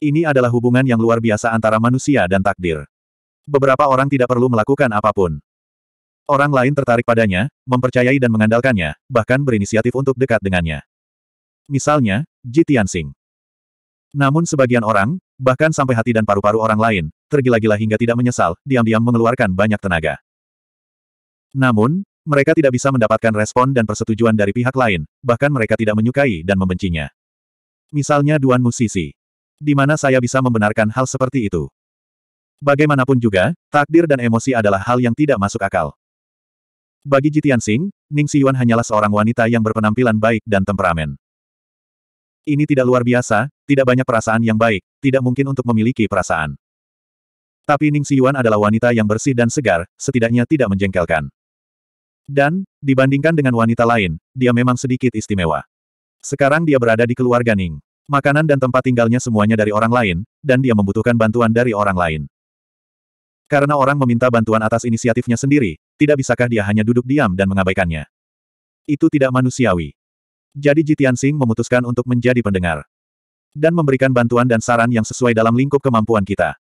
Ini adalah hubungan yang luar biasa antara manusia dan takdir. Beberapa orang tidak perlu melakukan apapun. Orang lain tertarik padanya, mempercayai dan mengandalkannya, bahkan berinisiatif untuk dekat dengannya. Misalnya, Ji Tianxing. Namun sebagian orang, bahkan sampai hati dan paru-paru orang lain, tergila-gila hingga tidak menyesal, diam-diam mengeluarkan banyak tenaga. Namun, mereka tidak bisa mendapatkan respon dan persetujuan dari pihak lain, bahkan mereka tidak menyukai dan membencinya. Misalnya Duan Musisi di mana saya bisa membenarkan hal seperti itu. Bagaimanapun juga, takdir dan emosi adalah hal yang tidak masuk akal. Bagi Jitian Singh, Ning Siyuan hanyalah seorang wanita yang berpenampilan baik dan temperamen. Ini tidak luar biasa, tidak banyak perasaan yang baik, tidak mungkin untuk memiliki perasaan. Tapi Ning Siyuan adalah wanita yang bersih dan segar, setidaknya tidak menjengkelkan. Dan, dibandingkan dengan wanita lain, dia memang sedikit istimewa. Sekarang dia berada di keluarga Ning makanan dan tempat tinggalnya semuanya dari orang lain, dan dia membutuhkan bantuan dari orang lain. Karena orang meminta bantuan atas inisiatifnya sendiri, tidak bisakah dia hanya duduk diam dan mengabaikannya? Itu tidak manusiawi. Jadi Jitian Sing memutuskan untuk menjadi pendengar. Dan memberikan bantuan dan saran yang sesuai dalam lingkup kemampuan kita.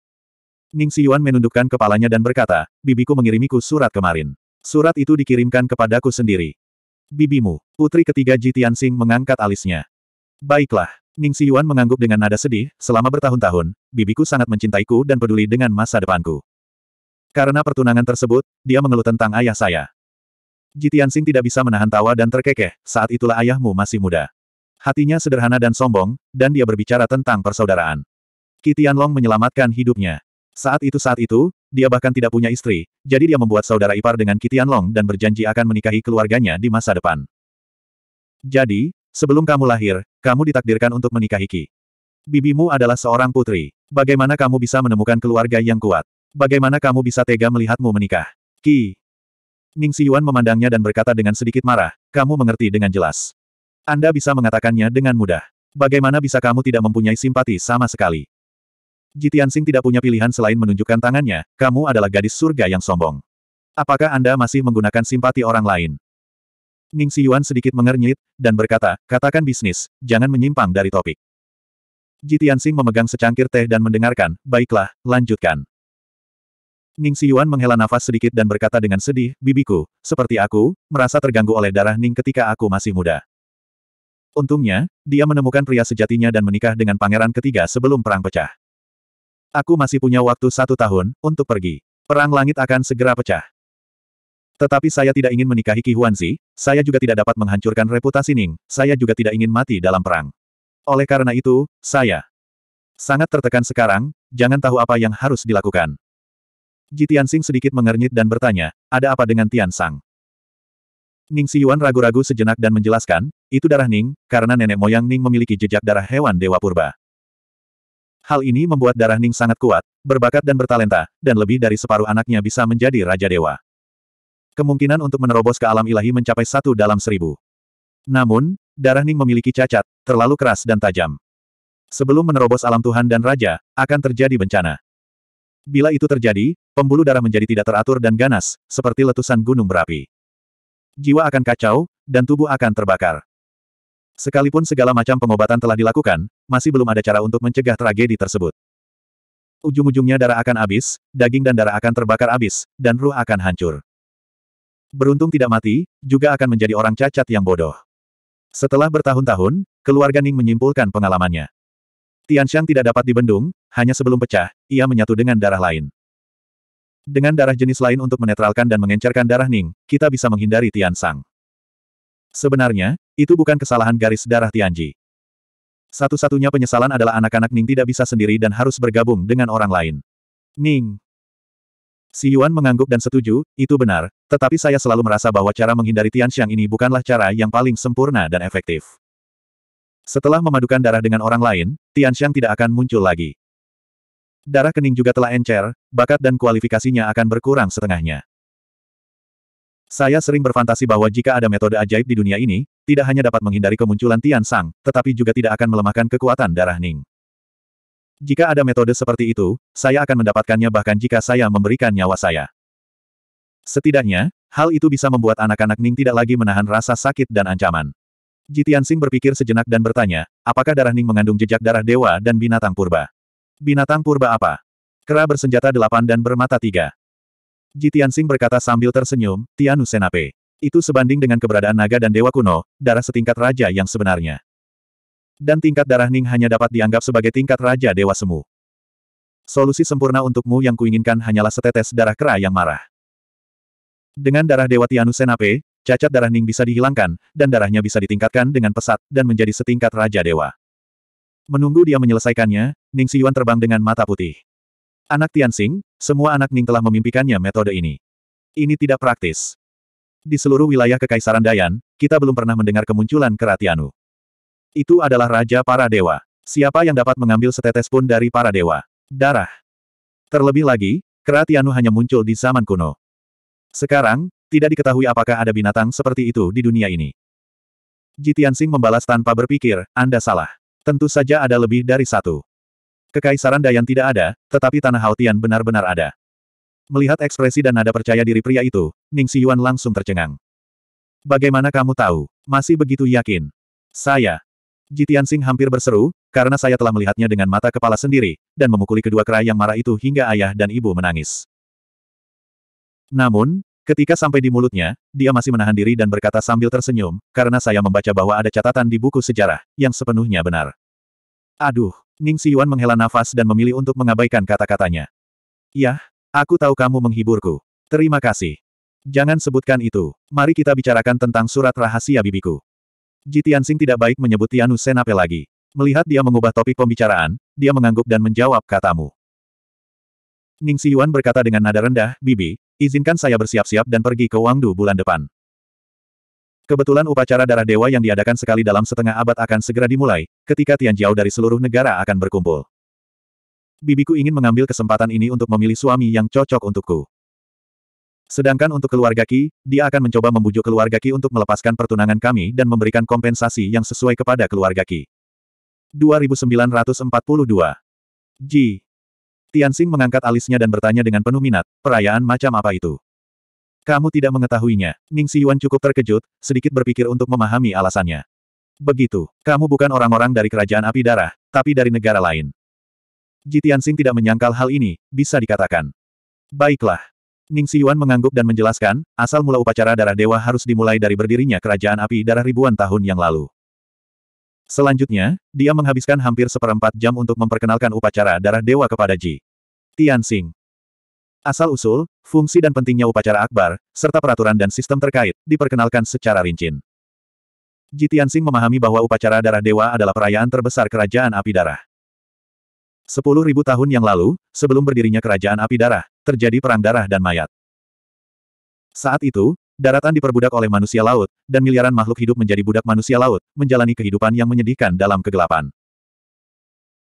Ning Si Yuan menundukkan kepalanya dan berkata, bibiku mengirimiku surat kemarin. Surat itu dikirimkan kepadaku sendiri. Bibimu, putri ketiga Jitian Sing mengangkat alisnya. Baiklah. Ning Si Yuan mengangguk dengan nada sedih, selama bertahun-tahun, bibiku sangat mencintaiku dan peduli dengan masa depanku. Karena pertunangan tersebut, dia mengeluh tentang ayah saya. Jitian Sing tidak bisa menahan tawa dan terkekeh, saat itulah ayahmu masih muda. Hatinya sederhana dan sombong, dan dia berbicara tentang persaudaraan. Kitian Long menyelamatkan hidupnya. Saat itu-saat itu, dia bahkan tidak punya istri, jadi dia membuat saudara ipar dengan Kitian Long dan berjanji akan menikahi keluarganya di masa depan. Jadi, sebelum kamu lahir, kamu ditakdirkan untuk menikahi Ki. Bibimu adalah seorang putri. Bagaimana kamu bisa menemukan keluarga yang kuat? Bagaimana kamu bisa tega melihatmu menikah? Ki. Ning Siyuan memandangnya dan berkata dengan sedikit marah, kamu mengerti dengan jelas. Anda bisa mengatakannya dengan mudah. Bagaimana bisa kamu tidak mempunyai simpati sama sekali? Sing tidak punya pilihan selain menunjukkan tangannya, kamu adalah gadis surga yang sombong. Apakah Anda masih menggunakan simpati orang lain? Ning Si Yuan sedikit mengernyit, dan berkata, katakan bisnis, jangan menyimpang dari topik. Jitiansing memegang secangkir teh dan mendengarkan, baiklah, lanjutkan. Ning Si Yuan menghela nafas sedikit dan berkata dengan sedih, bibiku, seperti aku, merasa terganggu oleh darah Ning ketika aku masih muda. Untungnya, dia menemukan pria sejatinya dan menikah dengan pangeran ketiga sebelum perang pecah. Aku masih punya waktu satu tahun, untuk pergi. Perang langit akan segera pecah. Tetapi saya tidak ingin menikahi Qi Huanzi, saya juga tidak dapat menghancurkan reputasi Ning, saya juga tidak ingin mati dalam perang. Oleh karena itu, saya sangat tertekan sekarang, jangan tahu apa yang harus dilakukan. Ji Tianxing sedikit mengernyit dan bertanya, ada apa dengan Tian Sang? Ning Yuan ragu-ragu sejenak dan menjelaskan, itu darah Ning, karena nenek moyang Ning memiliki jejak darah hewan Dewa Purba. Hal ini membuat darah Ning sangat kuat, berbakat dan bertalenta, dan lebih dari separuh anaknya bisa menjadi Raja Dewa. Kemungkinan untuk menerobos ke alam ilahi mencapai satu dalam seribu. Namun, darah Ning memiliki cacat, terlalu keras dan tajam. Sebelum menerobos alam Tuhan dan Raja, akan terjadi bencana. Bila itu terjadi, pembuluh darah menjadi tidak teratur dan ganas, seperti letusan gunung berapi. Jiwa akan kacau, dan tubuh akan terbakar. Sekalipun segala macam pengobatan telah dilakukan, masih belum ada cara untuk mencegah tragedi tersebut. Ujung-ujungnya darah akan habis, daging dan darah akan terbakar habis, dan ruh akan hancur beruntung tidak mati, juga akan menjadi orang cacat yang bodoh. Setelah bertahun-tahun, keluarga Ning menyimpulkan pengalamannya. Tianshan tidak dapat dibendung, hanya sebelum pecah, ia menyatu dengan darah lain. Dengan darah jenis lain untuk menetralkan dan mengencerkan darah Ning, kita bisa menghindari Tiansang. Sebenarnya, itu bukan kesalahan garis darah Tianji. Satu-satunya penyesalan adalah anak-anak Ning tidak bisa sendiri dan harus bergabung dengan orang lain. Ning, Si Yuan mengangguk dan setuju, itu benar, tetapi saya selalu merasa bahwa cara menghindari Tian Xiang ini bukanlah cara yang paling sempurna dan efektif. Setelah memadukan darah dengan orang lain, Tian Xiang tidak akan muncul lagi. Darah kening juga telah encer, bakat dan kualifikasinya akan berkurang setengahnya. Saya sering berfantasi bahwa jika ada metode ajaib di dunia ini, tidak hanya dapat menghindari kemunculan Tian Sang, tetapi juga tidak akan melemahkan kekuatan darah Ning. Jika ada metode seperti itu, saya akan mendapatkannya bahkan jika saya memberikan nyawa saya. Setidaknya, hal itu bisa membuat anak-anak Ning tidak lagi menahan rasa sakit dan ancaman. Jitiansing berpikir sejenak dan bertanya, apakah darah Ning mengandung jejak darah dewa dan binatang purba? Binatang purba apa? Kera bersenjata delapan dan bermata tiga. Jitiansing berkata sambil tersenyum, Tianu Senape. Itu sebanding dengan keberadaan naga dan dewa kuno, darah setingkat raja yang sebenarnya dan tingkat darah Ning hanya dapat dianggap sebagai tingkat Raja Dewa Semu. Solusi sempurna untukmu yang kuinginkan hanyalah setetes darah kera yang marah. Dengan darah Dewa Tianu Senape, cacat darah Ning bisa dihilangkan, dan darahnya bisa ditingkatkan dengan pesat, dan menjadi setingkat Raja Dewa. Menunggu dia menyelesaikannya, Ning Siyuan terbang dengan mata putih. Anak Tianxing, semua anak Ning telah memimpikannya metode ini. Ini tidak praktis. Di seluruh wilayah Kekaisaran Dayan, kita belum pernah mendengar kemunculan Keratianu. Itu adalah Raja para Dewa. Siapa yang dapat mengambil setetes pun dari para dewa? Darah. Terlebih lagi, Keratianu hanya muncul di zaman kuno. Sekarang, tidak diketahui apakah ada binatang seperti itu di dunia ini. Jitiansing membalas tanpa berpikir, Anda salah. Tentu saja ada lebih dari satu. Kekaisaran Dayan tidak ada, tetapi Tanah Haotian benar-benar ada. Melihat ekspresi dan nada percaya diri pria itu, Ning Siyuan langsung tercengang. Bagaimana kamu tahu? Masih begitu yakin? Saya, Jitian Sing hampir berseru, karena saya telah melihatnya dengan mata kepala sendiri, dan memukuli kedua kera yang marah itu hingga ayah dan ibu menangis. Namun, ketika sampai di mulutnya, dia masih menahan diri dan berkata sambil tersenyum, karena saya membaca bahwa ada catatan di buku sejarah, yang sepenuhnya benar. Aduh, Ning Si Yuan menghela nafas dan memilih untuk mengabaikan kata-katanya. Yah, aku tahu kamu menghiburku. Terima kasih. Jangan sebutkan itu. Mari kita bicarakan tentang surat rahasia bibiku. Ji Tianxing tidak baik menyebut Tianu Senape lagi. Melihat dia mengubah topik pembicaraan, dia mengangguk dan menjawab katamu. Ning Siyuan berkata dengan nada rendah, Bibi, izinkan saya bersiap-siap dan pergi ke Wangdu bulan depan. Kebetulan upacara darah dewa yang diadakan sekali dalam setengah abad akan segera dimulai, ketika Tian Jiao dari seluruh negara akan berkumpul. Bibiku ingin mengambil kesempatan ini untuk memilih suami yang cocok untukku. Sedangkan untuk keluarga Ki, dia akan mencoba membujuk keluarga Ki untuk melepaskan pertunangan kami dan memberikan kompensasi yang sesuai kepada keluarga Ki. 2942 Ji. Tianxing mengangkat alisnya dan bertanya dengan penuh minat, perayaan macam apa itu? Kamu tidak mengetahuinya. Ning Si Yuan cukup terkejut, sedikit berpikir untuk memahami alasannya. Begitu, kamu bukan orang-orang dari kerajaan api darah, tapi dari negara lain. Ji Tianxing tidak menyangkal hal ini, bisa dikatakan. Baiklah, Ning Siyuan mengangguk dan menjelaskan, asal mula upacara darah dewa harus dimulai dari berdirinya kerajaan api darah ribuan tahun yang lalu. Selanjutnya, dia menghabiskan hampir seperempat jam untuk memperkenalkan upacara darah dewa kepada Ji. Tianxing. Asal-usul, fungsi dan pentingnya upacara akbar, serta peraturan dan sistem terkait, diperkenalkan secara rinci. Ji Tianxing memahami bahwa upacara darah dewa adalah perayaan terbesar kerajaan api darah. Sepuluh ribu tahun yang lalu, sebelum berdirinya kerajaan api darah, terjadi perang darah dan mayat. Saat itu, daratan diperbudak oleh manusia laut, dan miliaran makhluk hidup menjadi budak manusia laut, menjalani kehidupan yang menyedihkan dalam kegelapan.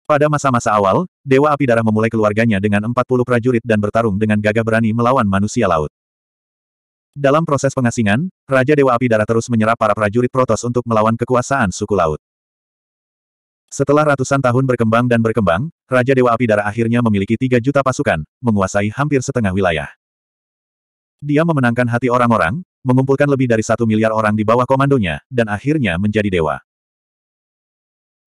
Pada masa-masa awal, Dewa Api Darah memulai keluarganya dengan 40 prajurit dan bertarung dengan gagah berani melawan manusia laut. Dalam proses pengasingan, Raja Dewa Api Darah terus menyerap para prajurit Protos untuk melawan kekuasaan suku laut. Setelah ratusan tahun berkembang dan berkembang, Raja Dewa Api Darah akhirnya memiliki tiga juta pasukan, menguasai hampir setengah wilayah. Dia memenangkan hati orang-orang, mengumpulkan lebih dari satu miliar orang di bawah komandonya, dan akhirnya menjadi dewa.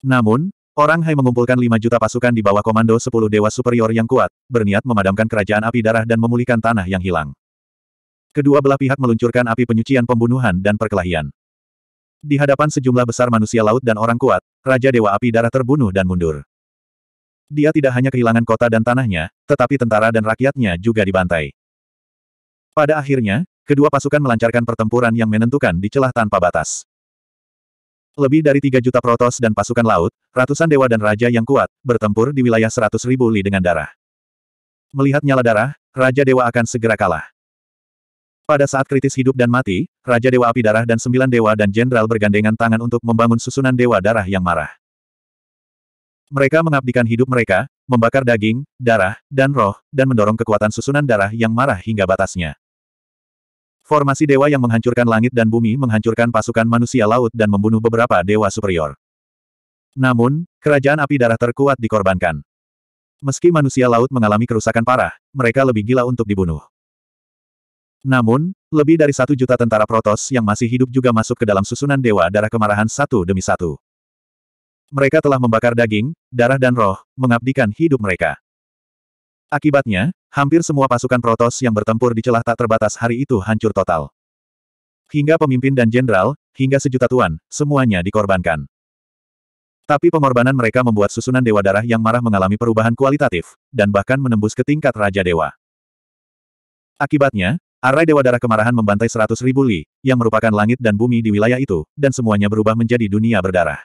Namun, orang Hai mengumpulkan lima juta pasukan di bawah komando sepuluh dewa superior yang kuat, berniat memadamkan kerajaan api darah dan memulihkan tanah yang hilang. Kedua belah pihak meluncurkan api penyucian pembunuhan dan perkelahian. Di hadapan sejumlah besar manusia laut dan orang kuat, Raja Dewa Api Darah terbunuh dan mundur. Dia tidak hanya kehilangan kota dan tanahnya, tetapi tentara dan rakyatnya juga dibantai. Pada akhirnya, kedua pasukan melancarkan pertempuran yang menentukan di celah tanpa batas. Lebih dari tiga juta protos dan pasukan laut, ratusan dewa dan raja yang kuat, bertempur di wilayah seratus ribu li dengan darah. Melihat nyala darah, Raja Dewa akan segera kalah. Pada saat kritis hidup dan mati, Raja Dewa Api Darah dan Sembilan Dewa dan Jenderal bergandengan tangan untuk membangun susunan Dewa Darah yang marah. Mereka mengabdikan hidup mereka, membakar daging, darah, dan roh, dan mendorong kekuatan susunan darah yang marah hingga batasnya. Formasi dewa yang menghancurkan langit dan bumi menghancurkan pasukan manusia laut dan membunuh beberapa dewa superior. Namun, kerajaan api darah terkuat dikorbankan. Meski manusia laut mengalami kerusakan parah, mereka lebih gila untuk dibunuh. Namun, lebih dari satu juta tentara Protos yang masih hidup juga masuk ke dalam susunan Dewa Darah Kemarahan satu demi satu. Mereka telah membakar daging, darah dan roh, mengabdikan hidup mereka. Akibatnya, hampir semua pasukan Protos yang bertempur di celah tak terbatas hari itu hancur total. Hingga pemimpin dan jenderal, hingga sejuta tuan, semuanya dikorbankan. Tapi pengorbanan mereka membuat susunan Dewa Darah yang marah mengalami perubahan kualitatif, dan bahkan menembus ke tingkat Raja Dewa. Akibatnya, Arai Dewa Darah Kemarahan membantai seratus ribu li, yang merupakan langit dan bumi di wilayah itu, dan semuanya berubah menjadi dunia berdarah.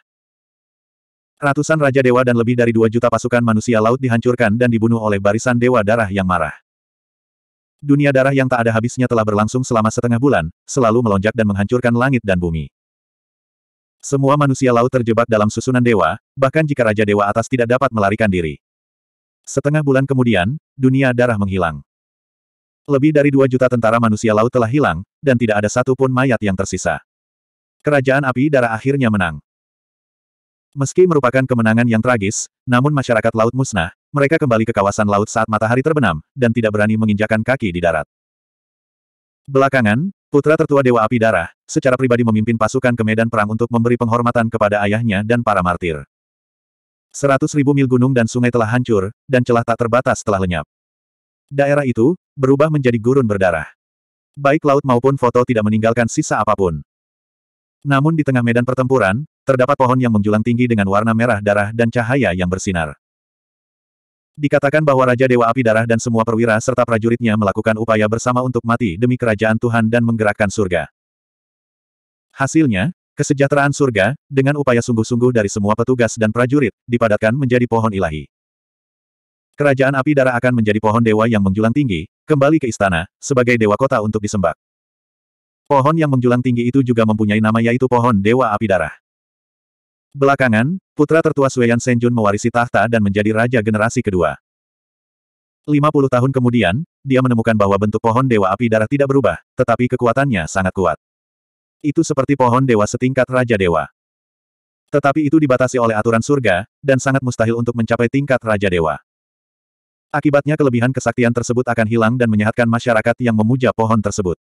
Ratusan Raja Dewa dan lebih dari dua juta pasukan manusia laut dihancurkan dan dibunuh oleh barisan Dewa Darah yang marah. Dunia darah yang tak ada habisnya telah berlangsung selama setengah bulan, selalu melonjak dan menghancurkan langit dan bumi. Semua manusia laut terjebak dalam susunan dewa, bahkan jika Raja Dewa atas tidak dapat melarikan diri. Setengah bulan kemudian, dunia darah menghilang. Lebih dari dua juta tentara manusia laut telah hilang, dan tidak ada satu pun mayat yang tersisa. Kerajaan api darah akhirnya menang. Meski merupakan kemenangan yang tragis, namun masyarakat laut musnah, mereka kembali ke kawasan laut saat matahari terbenam, dan tidak berani menginjakan kaki di darat. Belakangan, putra tertua Dewa Api Darah, secara pribadi memimpin pasukan ke medan perang untuk memberi penghormatan kepada ayahnya dan para martir. Seratus ribu mil gunung dan sungai telah hancur, dan celah tak terbatas telah lenyap. Daerah itu, berubah menjadi gurun berdarah. Baik laut maupun foto tidak meninggalkan sisa apapun. Namun di tengah medan pertempuran, terdapat pohon yang menjulang tinggi dengan warna merah darah dan cahaya yang bersinar. Dikatakan bahwa Raja Dewa Api Darah dan semua perwira serta prajuritnya melakukan upaya bersama untuk mati demi kerajaan Tuhan dan menggerakkan surga. Hasilnya, kesejahteraan surga, dengan upaya sungguh-sungguh dari semua petugas dan prajurit, dipadatkan menjadi pohon ilahi. Kerajaan api darah akan menjadi pohon dewa yang menjulang tinggi, kembali ke istana, sebagai dewa kota untuk disembah. Pohon yang menjulang tinggi itu juga mempunyai nama yaitu pohon dewa api darah. Belakangan, putra tertua Sueyan Senjun mewarisi tahta dan menjadi raja generasi kedua. 50 tahun kemudian, dia menemukan bahwa bentuk pohon dewa api darah tidak berubah, tetapi kekuatannya sangat kuat. Itu seperti pohon dewa setingkat raja dewa. Tetapi itu dibatasi oleh aturan surga, dan sangat mustahil untuk mencapai tingkat raja dewa. Akibatnya kelebihan kesaktian tersebut akan hilang dan menyehatkan masyarakat yang memuja pohon tersebut.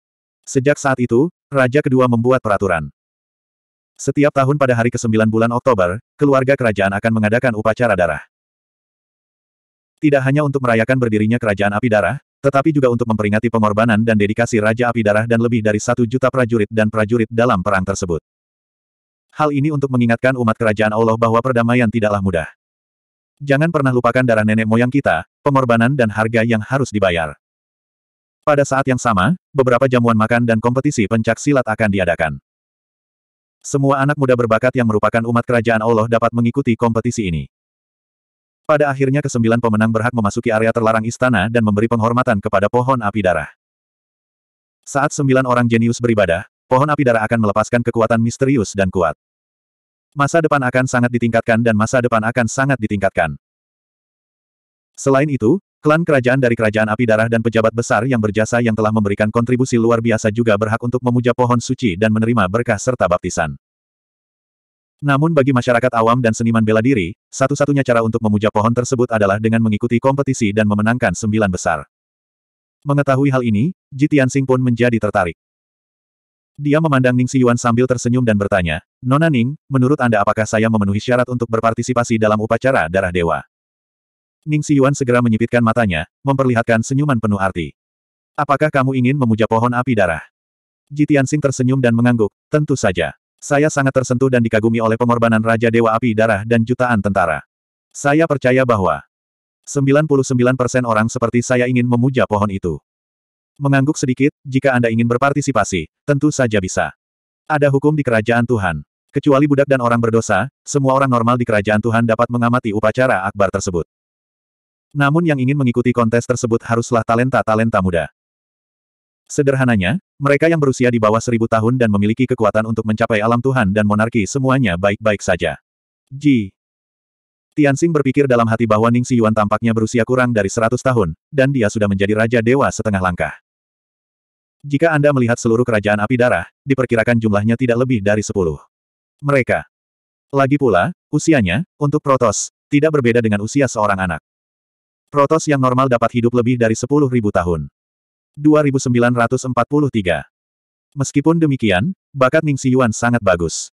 Sejak saat itu, Raja Kedua membuat peraturan. Setiap tahun pada hari ke-9 bulan Oktober, keluarga kerajaan akan mengadakan upacara darah. Tidak hanya untuk merayakan berdirinya kerajaan api darah, tetapi juga untuk memperingati pengorbanan dan dedikasi Raja Api Darah dan lebih dari satu juta prajurit dan prajurit dalam perang tersebut. Hal ini untuk mengingatkan umat kerajaan Allah bahwa perdamaian tidaklah mudah. Jangan pernah lupakan darah nenek moyang kita, pengorbanan dan harga yang harus dibayar. Pada saat yang sama, beberapa jamuan makan dan kompetisi pencak silat akan diadakan. Semua anak muda berbakat yang merupakan umat kerajaan Allah dapat mengikuti kompetisi ini. Pada akhirnya kesembilan pemenang berhak memasuki area terlarang istana dan memberi penghormatan kepada pohon api darah. Saat sembilan orang jenius beribadah, pohon api darah akan melepaskan kekuatan misterius dan kuat masa depan akan sangat ditingkatkan dan masa depan akan sangat ditingkatkan. Selain itu, klan kerajaan dari Kerajaan Api Darah dan pejabat besar yang berjasa yang telah memberikan kontribusi luar biasa juga berhak untuk memuja pohon suci dan menerima berkah serta baptisan. Namun bagi masyarakat awam dan seniman bela diri, satu-satunya cara untuk memuja pohon tersebut adalah dengan mengikuti kompetisi dan memenangkan sembilan besar. Mengetahui hal ini, Jitian Sing pun menjadi tertarik. Dia memandang Ning Siyuan sambil tersenyum dan bertanya, Nona Ning, menurut Anda apakah saya memenuhi syarat untuk berpartisipasi dalam upacara darah dewa? Ning Siyuan segera menyipitkan matanya, memperlihatkan senyuman penuh arti. Apakah kamu ingin memuja pohon api darah? Jitian Sing tersenyum dan mengangguk, tentu saja. Saya sangat tersentuh dan dikagumi oleh pengorbanan Raja Dewa Api Darah dan jutaan tentara. Saya percaya bahwa 99% orang seperti saya ingin memuja pohon itu. Mengangguk sedikit, jika Anda ingin berpartisipasi, tentu saja bisa. Ada hukum di kerajaan Tuhan. Kecuali budak dan orang berdosa, semua orang normal di kerajaan Tuhan dapat mengamati upacara akbar tersebut. Namun yang ingin mengikuti kontes tersebut haruslah talenta-talenta muda. Sederhananya, mereka yang berusia di bawah seribu tahun dan memiliki kekuatan untuk mencapai alam Tuhan dan monarki semuanya baik-baik saja. Ji. Tianxing berpikir dalam hati bahwa Ning Si Yuan tampaknya berusia kurang dari seratus tahun, dan dia sudah menjadi Raja Dewa setengah langkah. Jika Anda melihat seluruh kerajaan api darah, diperkirakan jumlahnya tidak lebih dari sepuluh. Mereka. Lagi pula, usianya, untuk Protos, tidak berbeda dengan usia seorang anak. Protos yang normal dapat hidup lebih dari sepuluh ribu tahun. 2943. Meskipun demikian, bakat Ning Si Yuan sangat bagus.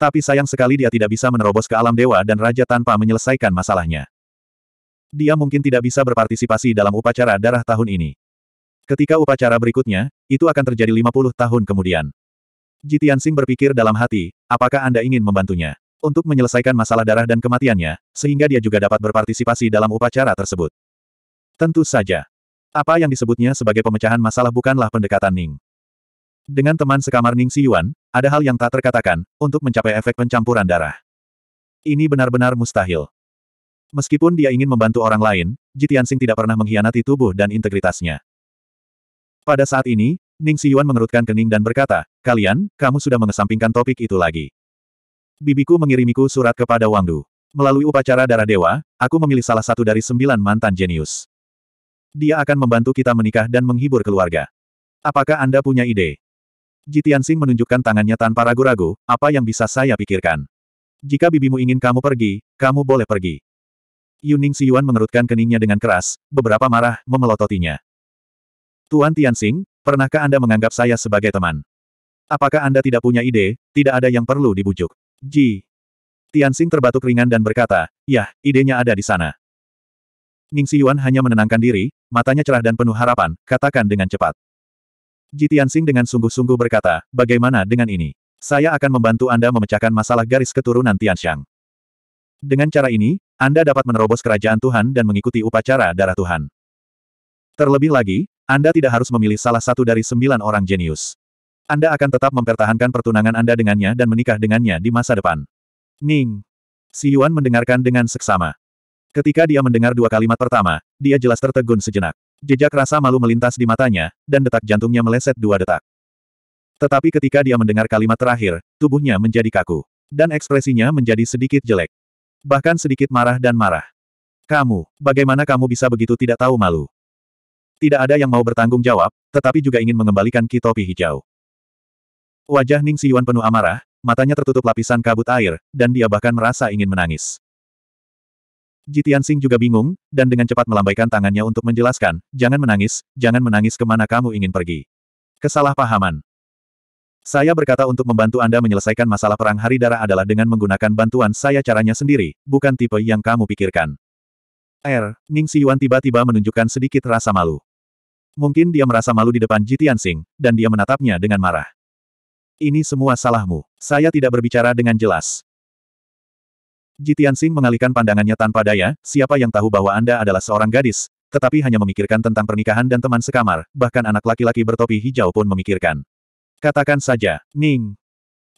Tapi sayang sekali dia tidak bisa menerobos ke alam dewa dan raja tanpa menyelesaikan masalahnya. Dia mungkin tidak bisa berpartisipasi dalam upacara darah tahun ini. Ketika upacara berikutnya, itu akan terjadi 50 tahun kemudian. Jitiansing berpikir dalam hati, apakah Anda ingin membantunya? Untuk menyelesaikan masalah darah dan kematiannya, sehingga dia juga dapat berpartisipasi dalam upacara tersebut. Tentu saja. Apa yang disebutnya sebagai pemecahan masalah bukanlah pendekatan Ning. Dengan teman sekamar Ning Si Yuan, ada hal yang tak terkatakan, untuk mencapai efek pencampuran darah. Ini benar-benar mustahil. Meskipun dia ingin membantu orang lain, Jitiansing tidak pernah mengkhianati tubuh dan integritasnya. Pada saat ini, Ning Siyuan mengerutkan kening dan berkata, Kalian, kamu sudah mengesampingkan topik itu lagi. Bibiku mengirimiku surat kepada Wang Du. Melalui upacara darah dewa, aku memilih salah satu dari sembilan mantan jenius. Dia akan membantu kita menikah dan menghibur keluarga. Apakah Anda punya ide? Ji Tianxing menunjukkan tangannya tanpa ragu-ragu, apa yang bisa saya pikirkan. Jika bibimu ingin kamu pergi, kamu boleh pergi. Yuning Siyuan mengerutkan keningnya dengan keras, beberapa marah, memelototinya. Tuan Tianxing, pernahkah Anda menganggap saya sebagai teman? Apakah Anda tidak punya ide, tidak ada yang perlu dibujuk? Ji. Tianxing terbatuk ringan dan berkata, Yah, idenya ada di sana. Ning Yuan hanya menenangkan diri, matanya cerah dan penuh harapan, katakan dengan cepat. Ji Tianxing dengan sungguh-sungguh berkata, bagaimana dengan ini? Saya akan membantu Anda memecahkan masalah garis keturunan Tianxiang. Dengan cara ini, Anda dapat menerobos kerajaan Tuhan dan mengikuti upacara darah Tuhan. Terlebih lagi, anda tidak harus memilih salah satu dari sembilan orang jenius. Anda akan tetap mempertahankan pertunangan Anda dengannya dan menikah dengannya di masa depan. Ning. Si Yuan mendengarkan dengan seksama. Ketika dia mendengar dua kalimat pertama, dia jelas tertegun sejenak. Jejak rasa malu melintas di matanya, dan detak jantungnya meleset dua detak. Tetapi ketika dia mendengar kalimat terakhir, tubuhnya menjadi kaku. Dan ekspresinya menjadi sedikit jelek. Bahkan sedikit marah dan marah. Kamu, bagaimana kamu bisa begitu tidak tahu malu? Tidak ada yang mau bertanggung jawab, tetapi juga ingin mengembalikan Ki topi hijau. Wajah Ning Siyuan penuh amarah, matanya tertutup lapisan kabut air, dan dia bahkan merasa ingin menangis. Jitian Sing juga bingung, dan dengan cepat melambaikan tangannya untuk menjelaskan, jangan menangis, jangan menangis kemana kamu ingin pergi. Kesalahpahaman. Saya berkata untuk membantu Anda menyelesaikan masalah perang hari darah adalah dengan menggunakan bantuan saya caranya sendiri, bukan tipe yang kamu pikirkan. R. Ning Siyuan tiba-tiba menunjukkan sedikit rasa malu. Mungkin dia merasa malu di depan Jitian Sing, dan dia menatapnya dengan marah. Ini semua salahmu. Saya tidak berbicara dengan jelas. Jitian Sing mengalihkan pandangannya tanpa daya, siapa yang tahu bahwa Anda adalah seorang gadis, tetapi hanya memikirkan tentang pernikahan dan teman sekamar, bahkan anak laki-laki bertopi hijau pun memikirkan. Katakan saja, Ning.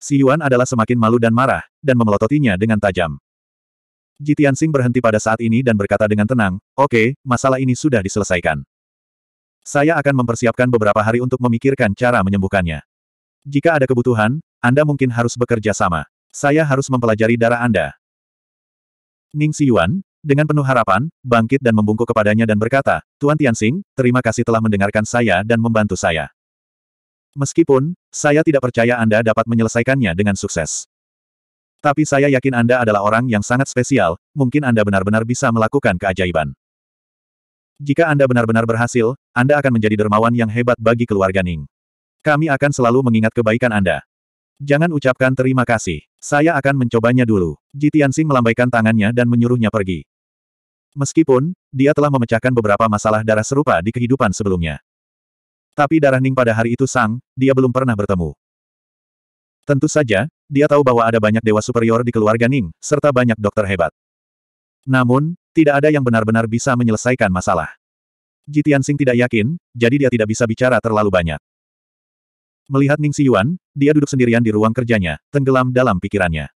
Si Yuan adalah semakin malu dan marah, dan memelototinya dengan tajam. Jitian Sing berhenti pada saat ini dan berkata dengan tenang, oke, okay, masalah ini sudah diselesaikan. Saya akan mempersiapkan beberapa hari untuk memikirkan cara menyembuhkannya. Jika ada kebutuhan, Anda mungkin harus bekerja sama. Saya harus mempelajari darah Anda. Ning Xiyuan, dengan penuh harapan, bangkit dan membungkuk kepadanya dan berkata, Tuan Tianxing, terima kasih telah mendengarkan saya dan membantu saya. Meskipun, saya tidak percaya Anda dapat menyelesaikannya dengan sukses. Tapi saya yakin Anda adalah orang yang sangat spesial, mungkin Anda benar-benar bisa melakukan keajaiban. Jika Anda benar-benar berhasil, anda akan menjadi dermawan yang hebat bagi keluarga Ning. Kami akan selalu mengingat kebaikan Anda. Jangan ucapkan terima kasih. Saya akan mencobanya dulu. Jitiansing melambaikan tangannya dan menyuruhnya pergi. Meskipun, dia telah memecahkan beberapa masalah darah serupa di kehidupan sebelumnya. Tapi darah Ning pada hari itu sang, dia belum pernah bertemu. Tentu saja, dia tahu bahwa ada banyak dewa superior di keluarga Ning, serta banyak dokter hebat. Namun, tidak ada yang benar-benar bisa menyelesaikan masalah. Jitian Sing tidak yakin, jadi dia tidak bisa bicara terlalu banyak. Melihat Ning Si Yuan, dia duduk sendirian di ruang kerjanya, tenggelam dalam pikirannya.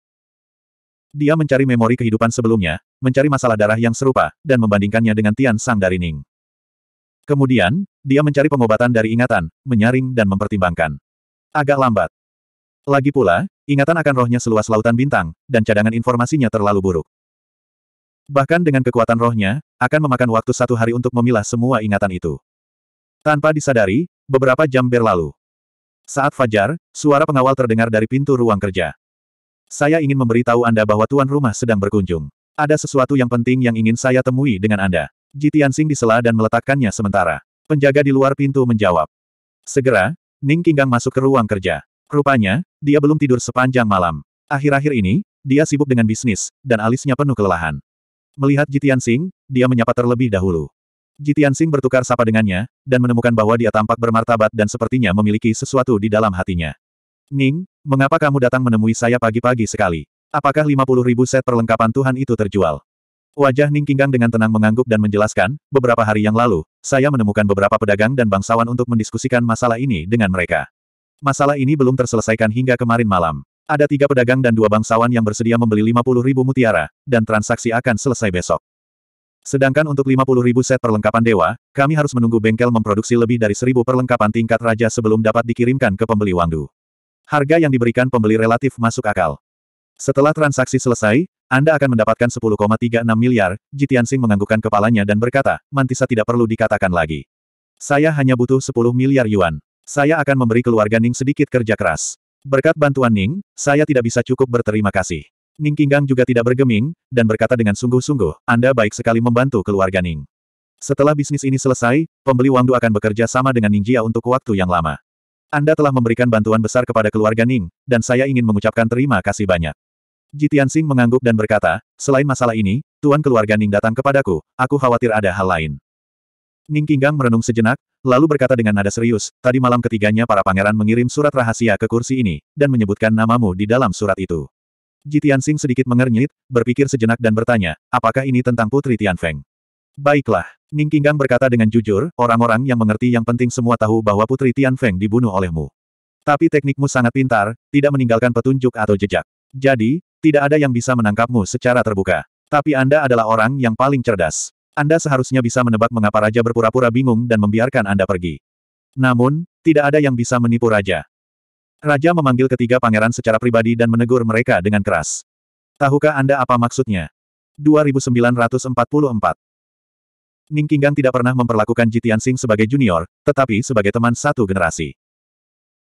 Dia mencari memori kehidupan sebelumnya, mencari masalah darah yang serupa, dan membandingkannya dengan Tian Sang dari Ning. Kemudian, dia mencari pengobatan dari ingatan, menyaring dan mempertimbangkan. Agak lambat. Lagi pula, ingatan akan rohnya seluas lautan bintang, dan cadangan informasinya terlalu buruk. Bahkan dengan kekuatan rohnya, akan memakan waktu satu hari untuk memilah semua ingatan itu. Tanpa disadari, beberapa jam berlalu. Saat fajar, suara pengawal terdengar dari pintu ruang kerja. Saya ingin memberitahu Anda bahwa tuan rumah sedang berkunjung. Ada sesuatu yang penting yang ingin saya temui dengan Anda. Ji Tianxing disela dan meletakkannya sementara. Penjaga di luar pintu menjawab. Segera, Ning Kinggang masuk ke ruang kerja. Rupanya, dia belum tidur sepanjang malam. Akhir-akhir ini, dia sibuk dengan bisnis, dan alisnya penuh kelelahan. Melihat Jitian Singh, dia menyapa terlebih dahulu. Jitian Singh bertukar sapa dengannya, dan menemukan bahwa dia tampak bermartabat dan sepertinya memiliki sesuatu di dalam hatinya. Ning, mengapa kamu datang menemui saya pagi-pagi sekali? Apakah 50 ribu set perlengkapan Tuhan itu terjual? Wajah Ning Kinggang dengan tenang mengangguk dan menjelaskan, beberapa hari yang lalu, saya menemukan beberapa pedagang dan bangsawan untuk mendiskusikan masalah ini dengan mereka. Masalah ini belum terselesaikan hingga kemarin malam. Ada tiga pedagang dan dua bangsawan yang bersedia membeli 50 ribu mutiara, dan transaksi akan selesai besok. Sedangkan untuk 50 ribu set perlengkapan dewa, kami harus menunggu bengkel memproduksi lebih dari seribu perlengkapan tingkat raja sebelum dapat dikirimkan ke pembeli Wangdu. Harga yang diberikan pembeli relatif masuk akal. Setelah transaksi selesai, Anda akan mendapatkan 10,36 miliar, Jitiansing menganggukkan kepalanya dan berkata, Mantisa tidak perlu dikatakan lagi. Saya hanya butuh 10 miliar yuan. Saya akan memberi keluarga Ning sedikit kerja keras. Berkat bantuan Ning, saya tidak bisa cukup berterima kasih. Ning Kinggang juga tidak bergeming, dan berkata dengan sungguh-sungguh, Anda baik sekali membantu keluarga Ning. Setelah bisnis ini selesai, pembeli Wangdu akan bekerja sama dengan Ning Jia untuk waktu yang lama. Anda telah memberikan bantuan besar kepada keluarga Ning, dan saya ingin mengucapkan terima kasih banyak. Jitian Sing mengangguk dan berkata, selain masalah ini, tuan keluarga Ning datang kepadaku, aku khawatir ada hal lain. Ning Kinggang merenung sejenak, lalu berkata dengan nada serius, tadi malam ketiganya para pangeran mengirim surat rahasia ke kursi ini, dan menyebutkan namamu di dalam surat itu. Jitian Sing sedikit mengernyit, berpikir sejenak dan bertanya, apakah ini tentang Putri Tianfeng? Baiklah, Ning Kinggang berkata dengan jujur, orang-orang yang mengerti yang penting semua tahu bahwa Putri Tianfeng dibunuh olehmu. Tapi teknikmu sangat pintar, tidak meninggalkan petunjuk atau jejak. Jadi, tidak ada yang bisa menangkapmu secara terbuka. Tapi Anda adalah orang yang paling cerdas. Anda seharusnya bisa menebak mengapa Raja berpura-pura bingung dan membiarkan Anda pergi. Namun, tidak ada yang bisa menipu Raja. Raja memanggil ketiga pangeran secara pribadi dan menegur mereka dengan keras. Tahukah Anda apa maksudnya? 2944 Ning Qinggang tidak pernah memperlakukan Jitian Sing sebagai junior, tetapi sebagai teman satu generasi.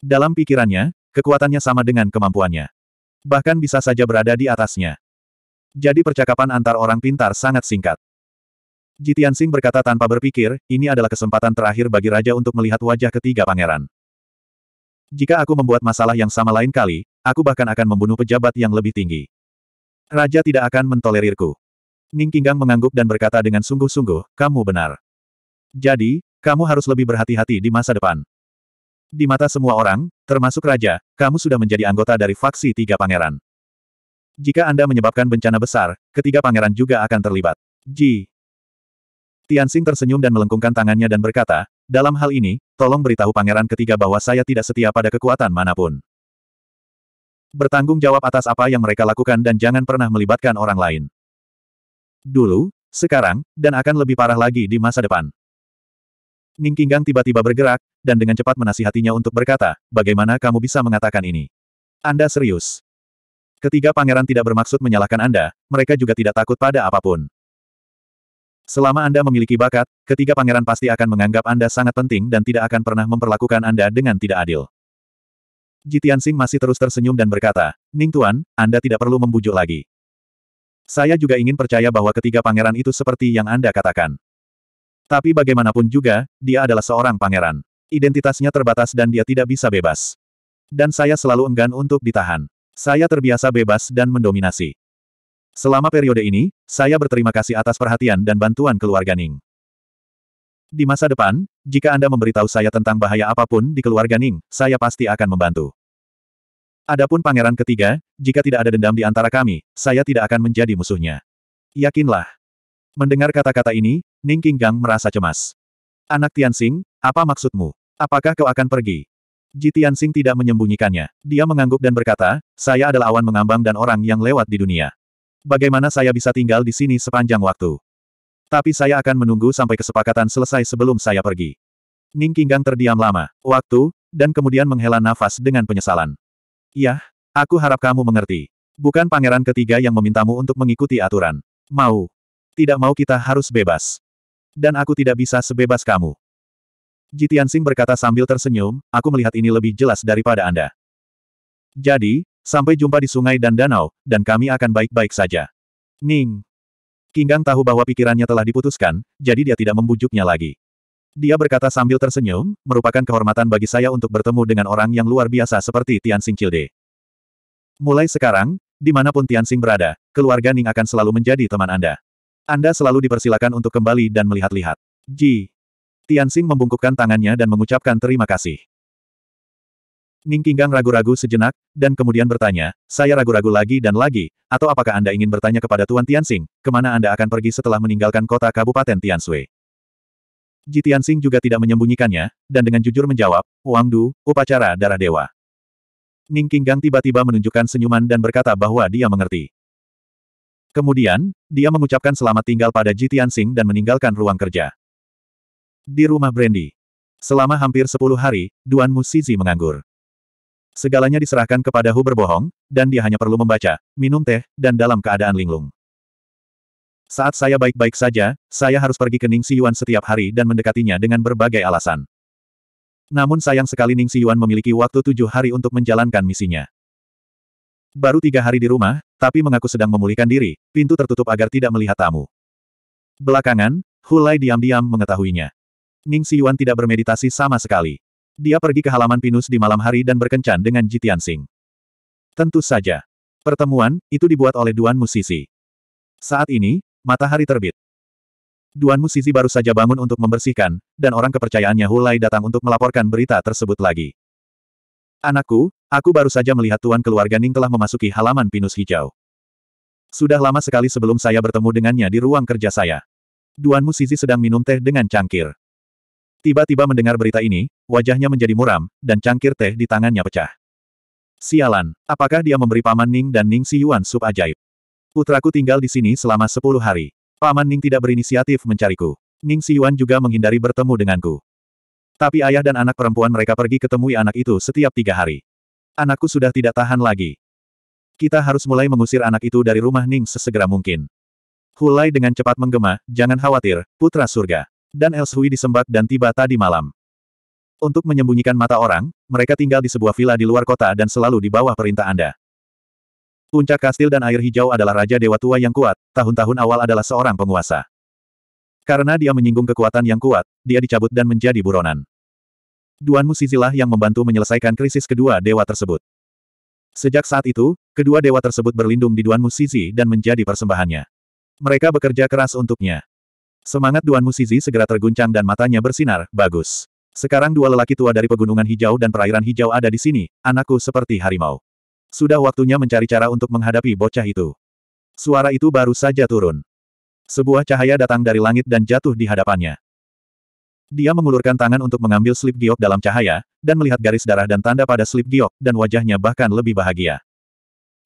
Dalam pikirannya, kekuatannya sama dengan kemampuannya. Bahkan bisa saja berada di atasnya. Jadi percakapan antar orang pintar sangat singkat. Jitian Sing berkata tanpa berpikir, ini adalah kesempatan terakhir bagi raja untuk melihat wajah ketiga pangeran. Jika aku membuat masalah yang sama lain kali, aku bahkan akan membunuh pejabat yang lebih tinggi. Raja tidak akan mentolerirku. Ning Kinggang mengangguk dan berkata dengan sungguh-sungguh, kamu benar. Jadi, kamu harus lebih berhati-hati di masa depan. Di mata semua orang, termasuk raja, kamu sudah menjadi anggota dari faksi tiga pangeran. Jika Anda menyebabkan bencana besar, ketiga pangeran juga akan terlibat. Ji, Tianxing tersenyum dan melengkungkan tangannya dan berkata, dalam hal ini, tolong beritahu pangeran ketiga bahwa saya tidak setia pada kekuatan manapun. Bertanggung jawab atas apa yang mereka lakukan dan jangan pernah melibatkan orang lain. Dulu, sekarang, dan akan lebih parah lagi di masa depan. Ning Kinggang tiba-tiba bergerak, dan dengan cepat menasihatinya untuk berkata, bagaimana kamu bisa mengatakan ini? Anda serius? Ketiga pangeran tidak bermaksud menyalahkan Anda, mereka juga tidak takut pada apapun. Selama Anda memiliki bakat, ketiga pangeran pasti akan menganggap Anda sangat penting dan tidak akan pernah memperlakukan Anda dengan tidak adil. Jitian Tianxing masih terus tersenyum dan berkata, Ning Tuan, Anda tidak perlu membujuk lagi. Saya juga ingin percaya bahwa ketiga pangeran itu seperti yang Anda katakan. Tapi bagaimanapun juga, dia adalah seorang pangeran. Identitasnya terbatas dan dia tidak bisa bebas. Dan saya selalu enggan untuk ditahan. Saya terbiasa bebas dan mendominasi. Selama periode ini, saya berterima kasih atas perhatian dan bantuan keluarga Ning. Di masa depan, jika Anda memberitahu saya tentang bahaya apapun di keluarga Ning, saya pasti akan membantu. Adapun pangeran ketiga, jika tidak ada dendam di antara kami, saya tidak akan menjadi musuhnya. Yakinlah. Mendengar kata-kata ini, Ning Kinggang merasa cemas. Anak Tianxing, apa maksudmu? Apakah kau akan pergi? Ji Tianxing tidak menyembunyikannya. Dia mengangguk dan berkata, saya adalah awan mengambang dan orang yang lewat di dunia. Bagaimana saya bisa tinggal di sini sepanjang waktu? Tapi saya akan menunggu sampai kesepakatan selesai sebelum saya pergi. Ning Kinggang terdiam lama, waktu, dan kemudian menghela nafas dengan penyesalan. Yah, aku harap kamu mengerti. Bukan pangeran ketiga yang memintamu untuk mengikuti aturan. Mau. Tidak mau kita harus bebas. Dan aku tidak bisa sebebas kamu. Jitian Sing berkata sambil tersenyum, aku melihat ini lebih jelas daripada Anda. Jadi, Sampai jumpa di sungai dan danau, dan kami akan baik-baik saja. Ning. Kinggang tahu bahwa pikirannya telah diputuskan, jadi dia tidak membujuknya lagi. Dia berkata sambil tersenyum, merupakan kehormatan bagi saya untuk bertemu dengan orang yang luar biasa seperti Tian Sing Childe. Mulai sekarang, dimanapun Tian Sing berada, keluarga Ning akan selalu menjadi teman Anda. Anda selalu dipersilakan untuk kembali dan melihat-lihat. Ji. Tian Sing membungkukkan tangannya dan mengucapkan terima kasih. Ning Kinggang ragu-ragu sejenak, dan kemudian bertanya, saya ragu-ragu lagi dan lagi, atau apakah Anda ingin bertanya kepada Tuan Tianxing, kemana Anda akan pergi setelah meninggalkan kota Kabupaten Tiansui? Ji Tianxing juga tidak menyembunyikannya, dan dengan jujur menjawab, Wang Du, upacara darah dewa. Ning Kinggang tiba-tiba menunjukkan senyuman dan berkata bahwa dia mengerti. Kemudian, dia mengucapkan selamat tinggal pada Ji Tianxing dan meninggalkan ruang kerja. Di rumah Brandy. Selama hampir sepuluh hari, Duan Musizi menganggur. Segalanya diserahkan kepada Hu berbohong, dan dia hanya perlu membaca, minum teh, dan dalam keadaan linglung. Saat saya baik-baik saja, saya harus pergi ke Ning Yuan setiap hari dan mendekatinya dengan berbagai alasan. Namun sayang sekali Ning Yuan memiliki waktu tujuh hari untuk menjalankan misinya. Baru tiga hari di rumah, tapi mengaku sedang memulihkan diri, pintu tertutup agar tidak melihat tamu. Belakangan, Hulai diam-diam mengetahuinya. Ning Yuan tidak bermeditasi sama sekali. Dia pergi ke halaman pinus di malam hari dan berkencan dengan Jitian Sing. Tentu saja. Pertemuan, itu dibuat oleh Duan Musisi. Saat ini, matahari terbit. Duan Musisi baru saja bangun untuk membersihkan, dan orang kepercayaannya Hulai datang untuk melaporkan berita tersebut lagi. Anakku, aku baru saja melihat Tuan keluarga Ning telah memasuki halaman pinus hijau. Sudah lama sekali sebelum saya bertemu dengannya di ruang kerja saya. Duan Musisi sedang minum teh dengan cangkir. Tiba-tiba mendengar berita ini, wajahnya menjadi muram, dan cangkir teh di tangannya pecah. Sialan, apakah dia memberi Paman Ning dan Ning Si Yuan sup ajaib? Putraku tinggal di sini selama sepuluh hari. Paman Ning tidak berinisiatif mencariku. Ning Si Yuan juga menghindari bertemu denganku. Tapi ayah dan anak perempuan mereka pergi ketemui anak itu setiap tiga hari. Anakku sudah tidak tahan lagi. Kita harus mulai mengusir anak itu dari rumah Ning sesegera mungkin. Hulai dengan cepat menggema, jangan khawatir, putra surga. Dan Elshui disembak dan tiba tadi malam. Untuk menyembunyikan mata orang, mereka tinggal di sebuah villa di luar kota dan selalu di bawah perintah Anda. Puncak kastil dan air hijau adalah Raja Dewa Tua yang kuat, tahun-tahun awal adalah seorang penguasa. Karena dia menyinggung kekuatan yang kuat, dia dicabut dan menjadi buronan. Duan Musizilah yang membantu menyelesaikan krisis kedua dewa tersebut. Sejak saat itu, kedua dewa tersebut berlindung di Duan Musizi dan menjadi persembahannya. Mereka bekerja keras untuknya. Semangat Duan Musizi segera terguncang dan matanya bersinar, bagus. Sekarang dua lelaki tua dari pegunungan hijau dan perairan hijau ada di sini, anakku seperti harimau. Sudah waktunya mencari cara untuk menghadapi bocah itu. Suara itu baru saja turun. Sebuah cahaya datang dari langit dan jatuh di hadapannya. Dia mengulurkan tangan untuk mengambil slip giok dalam cahaya, dan melihat garis darah dan tanda pada slip giok, dan wajahnya bahkan lebih bahagia.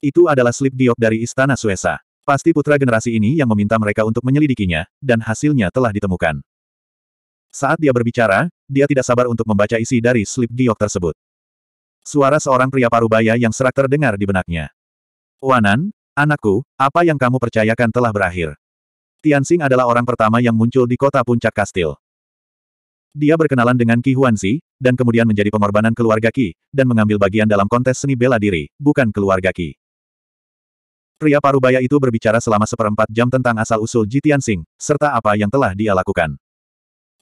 Itu adalah slip giok dari Istana Suesa. Pasti putra generasi ini yang meminta mereka untuk menyelidikinya, dan hasilnya telah ditemukan. Saat dia berbicara, dia tidak sabar untuk membaca isi dari slip giok tersebut. Suara seorang pria parubaya yang serak terdengar di benaknya. Wanan, anakku, apa yang kamu percayakan telah berakhir. Tianxing adalah orang pertama yang muncul di kota puncak kastil. Dia berkenalan dengan Qi Huanxi, dan kemudian menjadi pengorbanan keluarga Qi, dan mengambil bagian dalam kontes seni bela diri, bukan keluarga Qi. Pria parubaya itu berbicara selama seperempat jam tentang asal-usul Jitian Sing, serta apa yang telah dia lakukan.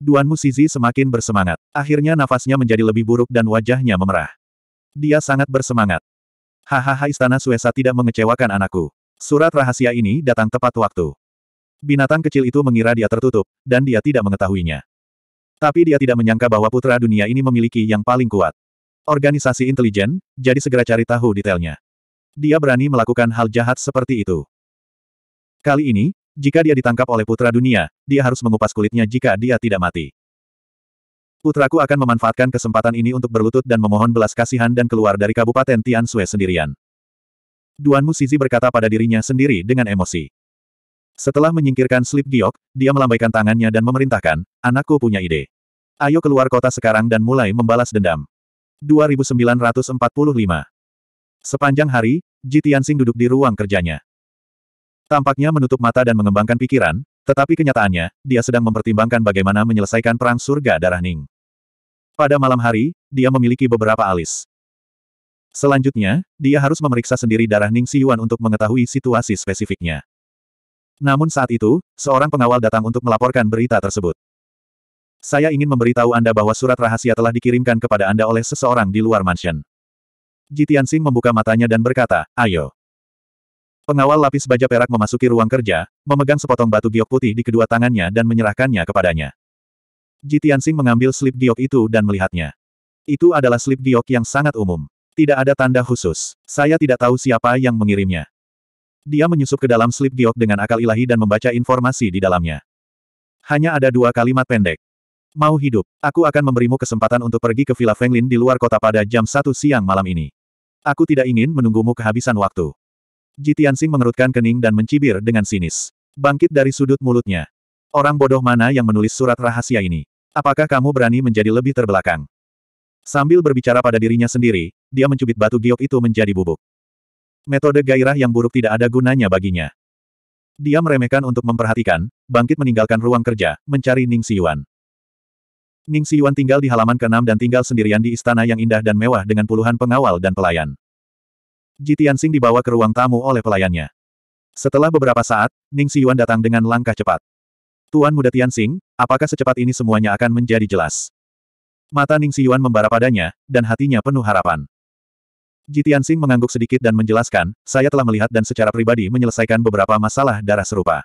Duan Musizi semakin bersemangat. Akhirnya nafasnya menjadi lebih buruk dan wajahnya memerah. Dia sangat bersemangat. Hahaha istana Suesa tidak mengecewakan anakku. Surat rahasia ini datang tepat waktu. Binatang kecil itu mengira dia tertutup, dan dia tidak mengetahuinya. Tapi dia tidak menyangka bahwa putra dunia ini memiliki yang paling kuat. Organisasi intelijen, jadi segera cari tahu detailnya dia berani melakukan hal jahat seperti itu. Kali ini, jika dia ditangkap oleh putra dunia, dia harus mengupas kulitnya jika dia tidak mati. Putraku akan memanfaatkan kesempatan ini untuk berlutut dan memohon belas kasihan dan keluar dari Kabupaten Tiansue sendirian. Duan Musizi berkata pada dirinya sendiri dengan emosi. Setelah menyingkirkan Slip Giok, dia melambaikan tangannya dan memerintahkan, anakku punya ide. Ayo keluar kota sekarang dan mulai membalas dendam. 2945 Sepanjang hari, Ji Tianxing duduk di ruang kerjanya. Tampaknya menutup mata dan mengembangkan pikiran, tetapi kenyataannya, dia sedang mempertimbangkan bagaimana menyelesaikan perang surga darah Ning. Pada malam hari, dia memiliki beberapa alis. Selanjutnya, dia harus memeriksa sendiri darah Ning Si Yuan untuk mengetahui situasi spesifiknya. Namun saat itu, seorang pengawal datang untuk melaporkan berita tersebut. Saya ingin memberitahu Anda bahwa surat rahasia telah dikirimkan kepada Anda oleh seseorang di luar mansion. Ji Tianxing membuka matanya dan berkata, ayo. Pengawal lapis baja perak memasuki ruang kerja, memegang sepotong batu giok putih di kedua tangannya dan menyerahkannya kepadanya. Ji Tianxing mengambil slip giok itu dan melihatnya. Itu adalah slip giok yang sangat umum. Tidak ada tanda khusus. Saya tidak tahu siapa yang mengirimnya. Dia menyusup ke dalam slip giok dengan akal ilahi dan membaca informasi di dalamnya. Hanya ada dua kalimat pendek. Mau hidup, aku akan memberimu kesempatan untuk pergi ke Villa Fenglin di luar kota pada jam 1 siang malam ini. Aku tidak ingin menunggumu kehabisan waktu. Jitiansing mengerutkan kening dan mencibir dengan sinis. Bangkit dari sudut mulutnya. Orang bodoh mana yang menulis surat rahasia ini? Apakah kamu berani menjadi lebih terbelakang? Sambil berbicara pada dirinya sendiri, dia mencubit batu giok itu menjadi bubuk. Metode gairah yang buruk tidak ada gunanya baginya. Dia meremehkan untuk memperhatikan, bangkit meninggalkan ruang kerja, mencari Ning Siyuan. Ning Yuan tinggal di halaman ke-6 dan tinggal sendirian di istana yang indah dan mewah dengan puluhan pengawal dan pelayan. Ji Tianxing dibawa ke ruang tamu oleh pelayannya. Setelah beberapa saat, Ning Yuan datang dengan langkah cepat. Tuan muda Tianxing, apakah secepat ini semuanya akan menjadi jelas? Mata Ning Yuan membara padanya, dan hatinya penuh harapan. Ji Tianxing mengangguk sedikit dan menjelaskan, saya telah melihat dan secara pribadi menyelesaikan beberapa masalah darah serupa.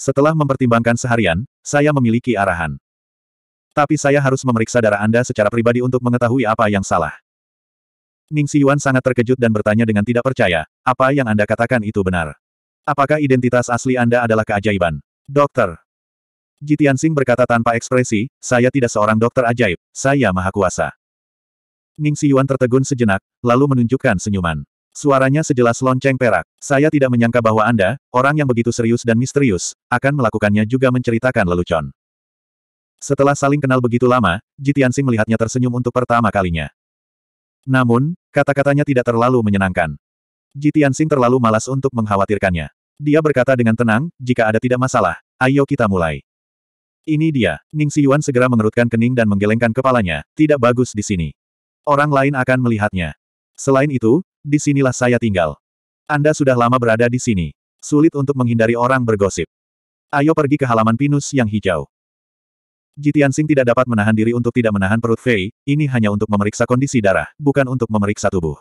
Setelah mempertimbangkan seharian, saya memiliki arahan. Tapi saya harus memeriksa darah Anda secara pribadi untuk mengetahui apa yang salah. Ning Yuan sangat terkejut dan bertanya dengan tidak percaya, apa yang Anda katakan itu benar? Apakah identitas asli Anda adalah keajaiban? Dokter. Jitian Sing berkata tanpa ekspresi, saya tidak seorang dokter ajaib, saya maha kuasa. Ning Yuan tertegun sejenak, lalu menunjukkan senyuman. Suaranya sejelas lonceng perak. Saya tidak menyangka bahwa Anda, orang yang begitu serius dan misterius, akan melakukannya juga menceritakan lelucon. Setelah saling kenal begitu lama, Jitiansing melihatnya tersenyum untuk pertama kalinya. Namun, kata-katanya tidak terlalu menyenangkan. Jitiansing terlalu malas untuk mengkhawatirkannya. Dia berkata dengan tenang, jika ada tidak masalah, ayo kita mulai. Ini dia, Ning Yuan segera mengerutkan kening dan menggelengkan kepalanya, tidak bagus di sini. Orang lain akan melihatnya. Selain itu, di sinilah saya tinggal. Anda sudah lama berada di sini. Sulit untuk menghindari orang bergosip. Ayo pergi ke halaman pinus yang hijau. Jitiansing tidak dapat menahan diri untuk tidak menahan perut Fei, ini hanya untuk memeriksa kondisi darah, bukan untuk memeriksa tubuh.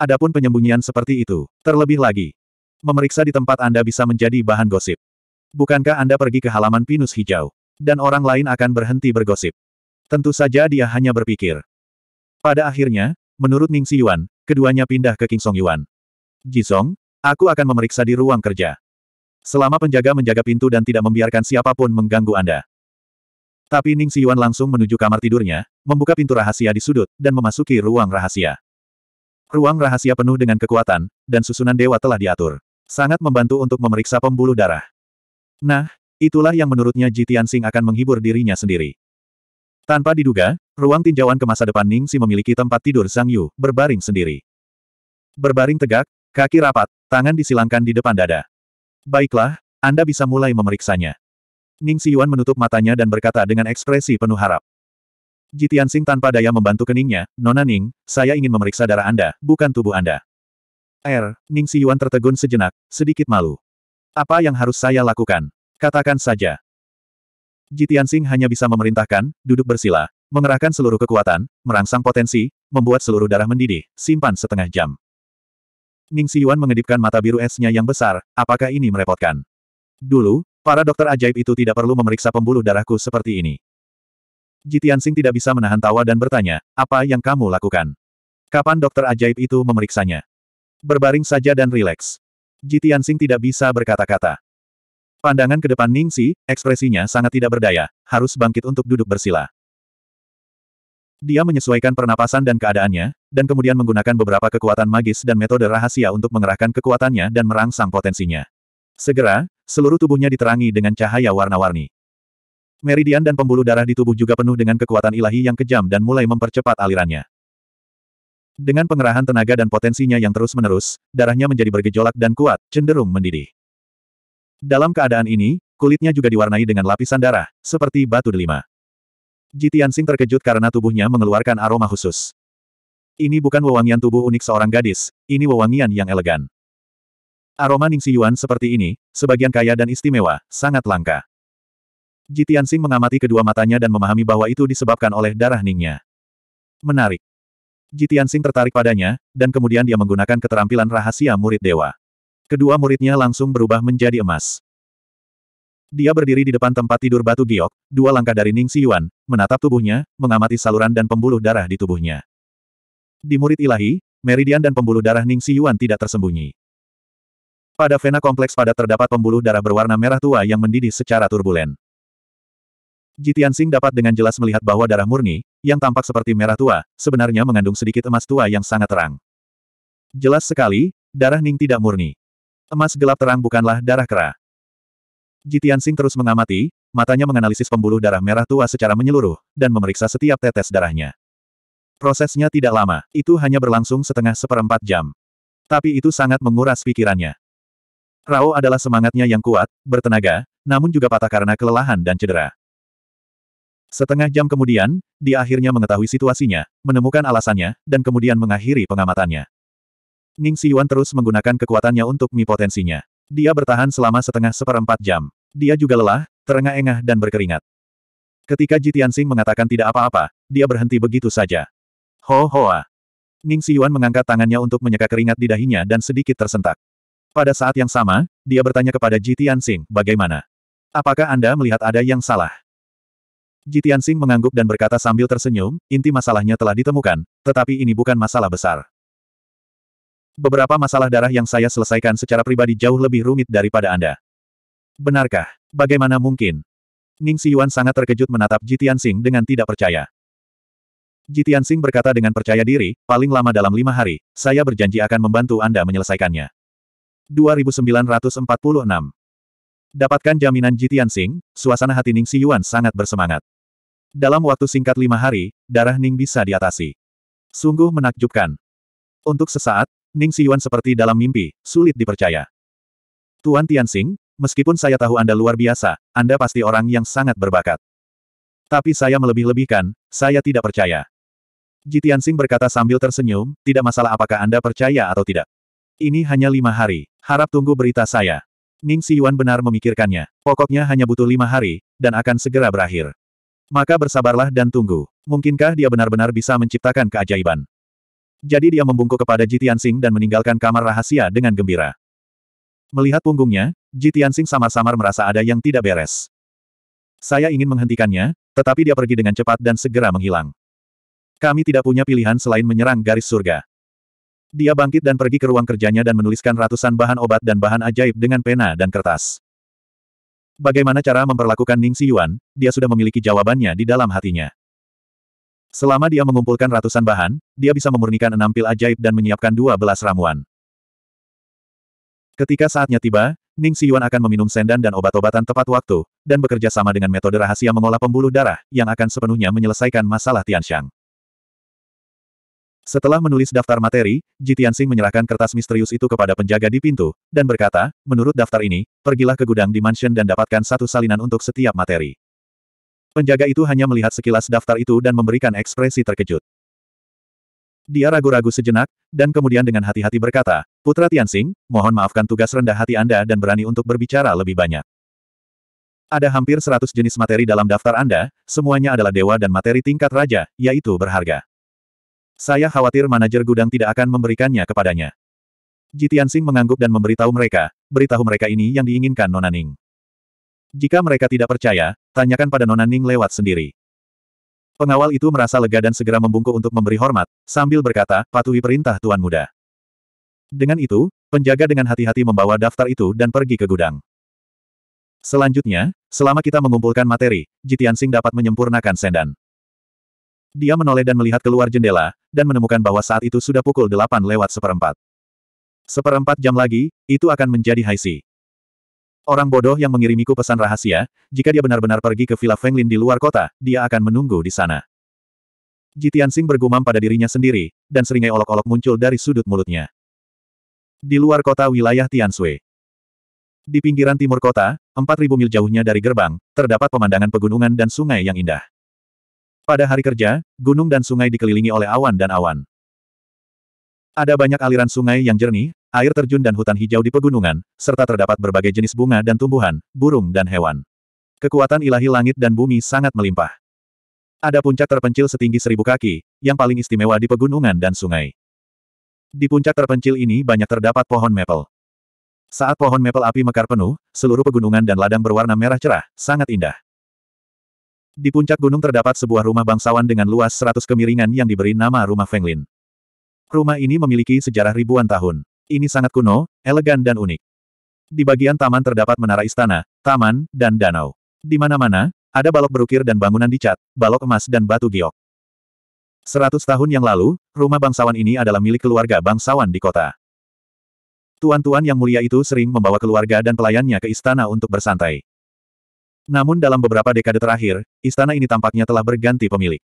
Adapun penyembunyian seperti itu, terlebih lagi. Memeriksa di tempat Anda bisa menjadi bahan gosip. Bukankah Anda pergi ke halaman pinus hijau? Dan orang lain akan berhenti bergosip. Tentu saja dia hanya berpikir. Pada akhirnya, menurut Ning Yuan, keduanya pindah ke King Song Yuan. Jisong, aku akan memeriksa di ruang kerja. Selama penjaga menjaga pintu dan tidak membiarkan siapapun mengganggu Anda. Tapi Ning Siyuan langsung menuju kamar tidurnya, membuka pintu rahasia di sudut, dan memasuki ruang rahasia. Ruang rahasia penuh dengan kekuatan, dan susunan dewa telah diatur. Sangat membantu untuk memeriksa pembuluh darah. Nah, itulah yang menurutnya Ji Sing akan menghibur dirinya sendiri. Tanpa diduga, ruang tinjauan ke masa depan Ning Si memiliki tempat tidur Sang Yu, berbaring sendiri. Berbaring tegak, kaki rapat, tangan disilangkan di depan dada. Baiklah, Anda bisa mulai memeriksanya. Ning Siyuan menutup matanya dan berkata dengan ekspresi penuh harap. Jitian Sing tanpa daya membantu keningnya, Nona Ning, saya ingin memeriksa darah Anda, bukan tubuh Anda. Er, Ning Siyuan tertegun sejenak, sedikit malu. Apa yang harus saya lakukan? Katakan saja. Jitian Sing hanya bisa memerintahkan, duduk bersila, mengerahkan seluruh kekuatan, merangsang potensi, membuat seluruh darah mendidih, simpan setengah jam. Ning Siyuan mengedipkan mata biru esnya yang besar, apakah ini merepotkan? Dulu, Para dokter ajaib itu tidak perlu memeriksa pembuluh darahku seperti ini. Jitian tidak bisa menahan tawa dan bertanya, apa yang kamu lakukan? Kapan dokter ajaib itu memeriksanya? Berbaring saja dan rileks. Jitian tidak bisa berkata-kata. Pandangan ke depan Ningsi, ekspresinya sangat tidak berdaya, harus bangkit untuk duduk bersila. Dia menyesuaikan pernapasan dan keadaannya, dan kemudian menggunakan beberapa kekuatan magis dan metode rahasia untuk mengerahkan kekuatannya dan merangsang potensinya. Segera, seluruh tubuhnya diterangi dengan cahaya warna-warni. Meridian dan pembuluh darah di tubuh juga penuh dengan kekuatan ilahi yang kejam dan mulai mempercepat alirannya. Dengan pengerahan tenaga dan potensinya yang terus-menerus, darahnya menjadi bergejolak dan kuat, cenderung mendidih. Dalam keadaan ini, kulitnya juga diwarnai dengan lapisan darah, seperti batu delima. Jitiansing terkejut karena tubuhnya mengeluarkan aroma khusus. Ini bukan wewangian tubuh unik seorang gadis, ini wewangian yang elegan. Aroma Ningxi Yuan seperti ini, sebagian kaya dan istimewa, sangat langka. Ji Tianxing mengamati kedua matanya dan memahami bahwa itu disebabkan oleh darah Ningnya. Menarik. Ji Tianxing tertarik padanya, dan kemudian dia menggunakan keterampilan rahasia murid dewa. Kedua muridnya langsung berubah menjadi emas. Dia berdiri di depan tempat tidur batu giok, dua langkah dari Ning Yuan, menatap tubuhnya, mengamati saluran dan pembuluh darah di tubuhnya. Di murid ilahi, meridian dan pembuluh darah Ning Yuan tidak tersembunyi. Pada vena kompleks pada terdapat pembuluh darah berwarna merah tua yang mendidih secara turbulen. Jitian Sing dapat dengan jelas melihat bahwa darah murni, yang tampak seperti merah tua, sebenarnya mengandung sedikit emas tua yang sangat terang. Jelas sekali, darah Ning tidak murni. Emas gelap terang bukanlah darah kera. Jitian Sing terus mengamati, matanya menganalisis pembuluh darah merah tua secara menyeluruh, dan memeriksa setiap tetes darahnya. Prosesnya tidak lama, itu hanya berlangsung setengah seperempat jam. Tapi itu sangat menguras pikirannya. Rao adalah semangatnya yang kuat, bertenaga, namun juga patah karena kelelahan dan cedera. Setengah jam kemudian, dia akhirnya mengetahui situasinya, menemukan alasannya, dan kemudian mengakhiri pengamatannya. Ning Siyuan terus menggunakan kekuatannya untuk mi potensinya. Dia bertahan selama setengah seperempat jam. Dia juga lelah, terengah-engah dan berkeringat. Ketika Sing mengatakan tidak apa-apa, dia berhenti begitu saja. Ho-hoa. Ning Siyuan mengangkat tangannya untuk menyeka keringat di dahinya dan sedikit tersentak. Pada saat yang sama, dia bertanya kepada Ji Tianxing, bagaimana? Apakah Anda melihat ada yang salah? Ji Tianxing mengangguk dan berkata sambil tersenyum, inti masalahnya telah ditemukan, tetapi ini bukan masalah besar. Beberapa masalah darah yang saya selesaikan secara pribadi jauh lebih rumit daripada Anda. Benarkah? Bagaimana mungkin? Ning Xiyuan sangat terkejut menatap Ji Tianxing dengan tidak percaya. Ji Tianxing berkata dengan percaya diri, paling lama dalam lima hari, saya berjanji akan membantu Anda menyelesaikannya. 2946. Dapatkan jaminan Jitian Sing, suasana hati Ning Si Yuan sangat bersemangat. Dalam waktu singkat lima hari, darah Ning bisa diatasi. Sungguh menakjubkan. Untuk sesaat, Ning Si Yuan seperti dalam mimpi, sulit dipercaya. Tuan Tian Sing, meskipun saya tahu Anda luar biasa, Anda pasti orang yang sangat berbakat. Tapi saya melebih-lebihkan, saya tidak percaya. Jitian Sing berkata sambil tersenyum, tidak masalah apakah Anda percaya atau tidak. Ini hanya lima hari. Harap tunggu berita saya. Ning Si Yuan benar memikirkannya. Pokoknya hanya butuh lima hari, dan akan segera berakhir. Maka bersabarlah dan tunggu. Mungkinkah dia benar-benar bisa menciptakan keajaiban? Jadi dia membungkuk kepada Ji Tianxing dan meninggalkan kamar rahasia dengan gembira. Melihat punggungnya, Ji Tianxing samar-samar merasa ada yang tidak beres. Saya ingin menghentikannya, tetapi dia pergi dengan cepat dan segera menghilang. Kami tidak punya pilihan selain menyerang garis surga. Dia bangkit dan pergi ke ruang kerjanya dan menuliskan ratusan bahan obat dan bahan ajaib dengan pena dan kertas. Bagaimana cara memperlakukan Ning Yuan, dia sudah memiliki jawabannya di dalam hatinya. Selama dia mengumpulkan ratusan bahan, dia bisa memurnikan enam pil ajaib dan menyiapkan dua belas ramuan. Ketika saatnya tiba, Ning Yuan akan meminum sendan dan obat-obatan tepat waktu, dan bekerja sama dengan metode rahasia mengolah pembuluh darah, yang akan sepenuhnya menyelesaikan masalah Tianxiang. Setelah menulis daftar materi, Tianxing menyerahkan kertas misterius itu kepada penjaga di pintu, dan berkata, menurut daftar ini, pergilah ke gudang di mansion dan dapatkan satu salinan untuk setiap materi. Penjaga itu hanya melihat sekilas daftar itu dan memberikan ekspresi terkejut. Dia ragu-ragu sejenak, dan kemudian dengan hati-hati berkata, Putra Tianxing, mohon maafkan tugas rendah hati Anda dan berani untuk berbicara lebih banyak. Ada hampir seratus jenis materi dalam daftar Anda, semuanya adalah dewa dan materi tingkat raja, yaitu berharga. Saya khawatir manajer gudang tidak akan memberikannya kepadanya. Jitiansing mengangguk dan memberitahu mereka, beritahu mereka ini yang diinginkan Nona Ning. Jika mereka tidak percaya, tanyakan pada Nona Ning lewat sendiri. Pengawal itu merasa lega dan segera membungkuk untuk memberi hormat, sambil berkata, patuhi perintah Tuan Muda. Dengan itu, penjaga dengan hati-hati membawa daftar itu dan pergi ke gudang. Selanjutnya, selama kita mengumpulkan materi, Jitian Jitiansing dapat menyempurnakan sendan. Dia menoleh dan melihat keluar jendela, dan menemukan bahwa saat itu sudah pukul delapan lewat seperempat. Seperempat jam lagi, itu akan menjadi Haisi. Orang bodoh yang mengirimiku pesan rahasia, jika dia benar-benar pergi ke Villa Fenglin di luar kota, dia akan menunggu di sana. Jitian Sing bergumam pada dirinya sendiri, dan seringai olok-olok muncul dari sudut mulutnya. Di luar kota wilayah Tianshui. Di pinggiran timur kota, 4.000 mil jauhnya dari gerbang, terdapat pemandangan pegunungan dan sungai yang indah. Pada hari kerja, gunung dan sungai dikelilingi oleh awan dan awan. Ada banyak aliran sungai yang jernih, air terjun dan hutan hijau di pegunungan, serta terdapat berbagai jenis bunga dan tumbuhan, burung dan hewan. Kekuatan ilahi langit dan bumi sangat melimpah. Ada puncak terpencil setinggi seribu kaki, yang paling istimewa di pegunungan dan sungai. Di puncak terpencil ini banyak terdapat pohon maple. Saat pohon maple api mekar penuh, seluruh pegunungan dan ladang berwarna merah cerah, sangat indah. Di puncak gunung terdapat sebuah rumah bangsawan dengan luas 100 kemiringan yang diberi nama Rumah Fenglin. Rumah ini memiliki sejarah ribuan tahun. Ini sangat kuno, elegan dan unik. Di bagian taman terdapat menara istana, taman, dan danau. Di mana-mana, ada balok berukir dan bangunan dicat, balok emas dan batu giok. Seratus tahun yang lalu, rumah bangsawan ini adalah milik keluarga bangsawan di kota. Tuan-tuan yang mulia itu sering membawa keluarga dan pelayannya ke istana untuk bersantai. Namun dalam beberapa dekade terakhir, istana ini tampaknya telah berganti pemilik.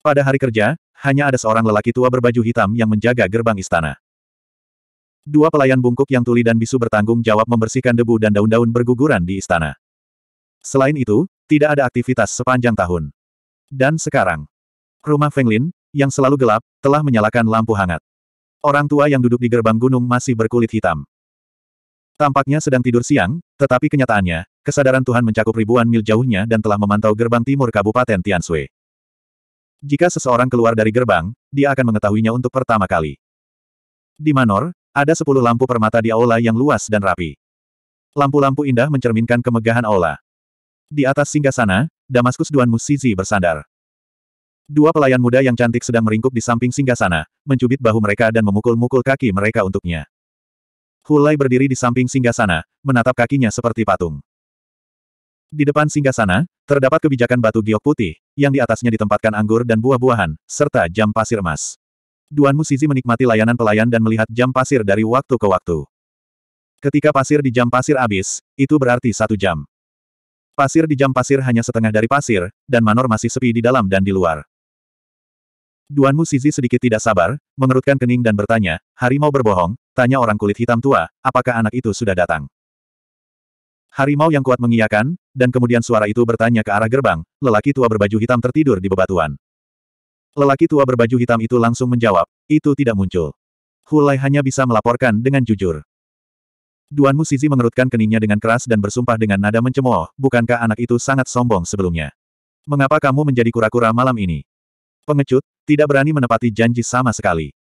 Pada hari kerja, hanya ada seorang lelaki tua berbaju hitam yang menjaga gerbang istana. Dua pelayan bungkuk yang tuli dan bisu bertanggung jawab membersihkan debu dan daun-daun berguguran di istana. Selain itu, tidak ada aktivitas sepanjang tahun. Dan sekarang, rumah Fenglin, yang selalu gelap, telah menyalakan lampu hangat. Orang tua yang duduk di gerbang gunung masih berkulit hitam. Tampaknya sedang tidur siang, tetapi kenyataannya, kesadaran Tuhan mencakup ribuan mil jauhnya dan telah memantau gerbang timur Kabupaten Tiansui. Jika seseorang keluar dari gerbang, dia akan mengetahuinya untuk pertama kali. Di Manor, ada sepuluh lampu permata di aula yang luas dan rapi. Lampu-lampu indah mencerminkan kemegahan aula. Di atas singgah sana, Damaskus Duan Musizi bersandar. Dua pelayan muda yang cantik sedang meringkuk di samping singgah sana, mencubit bahu mereka dan memukul-mukul kaki mereka untuknya. Hulai berdiri di samping singgah sana, menatap kakinya seperti patung. Di depan singgah sana terdapat kebijakan batu giok putih, yang di atasnya ditempatkan anggur dan buah-buahan, serta jam pasir emas. Duan Musizi menikmati layanan pelayan dan melihat jam pasir dari waktu ke waktu. Ketika pasir di jam pasir habis, itu berarti satu jam. Pasir di jam pasir hanya setengah dari pasir, dan Manor masih sepi di dalam dan di luar. Duan Musizi sedikit tidak sabar, mengerutkan kening dan bertanya, Harimau berbohong, tanya orang kulit hitam tua, apakah anak itu sudah datang? Harimau yang kuat mengiyakan, dan kemudian suara itu bertanya ke arah gerbang, lelaki tua berbaju hitam tertidur di bebatuan. Lelaki tua berbaju hitam itu langsung menjawab, itu tidak muncul. Hulai hanya bisa melaporkan dengan jujur. Duan Musizi mengerutkan keningnya dengan keras dan bersumpah dengan nada mencemooh, bukankah anak itu sangat sombong sebelumnya? Mengapa kamu menjadi kura-kura malam ini? Pengecut, tidak berani menepati janji sama sekali.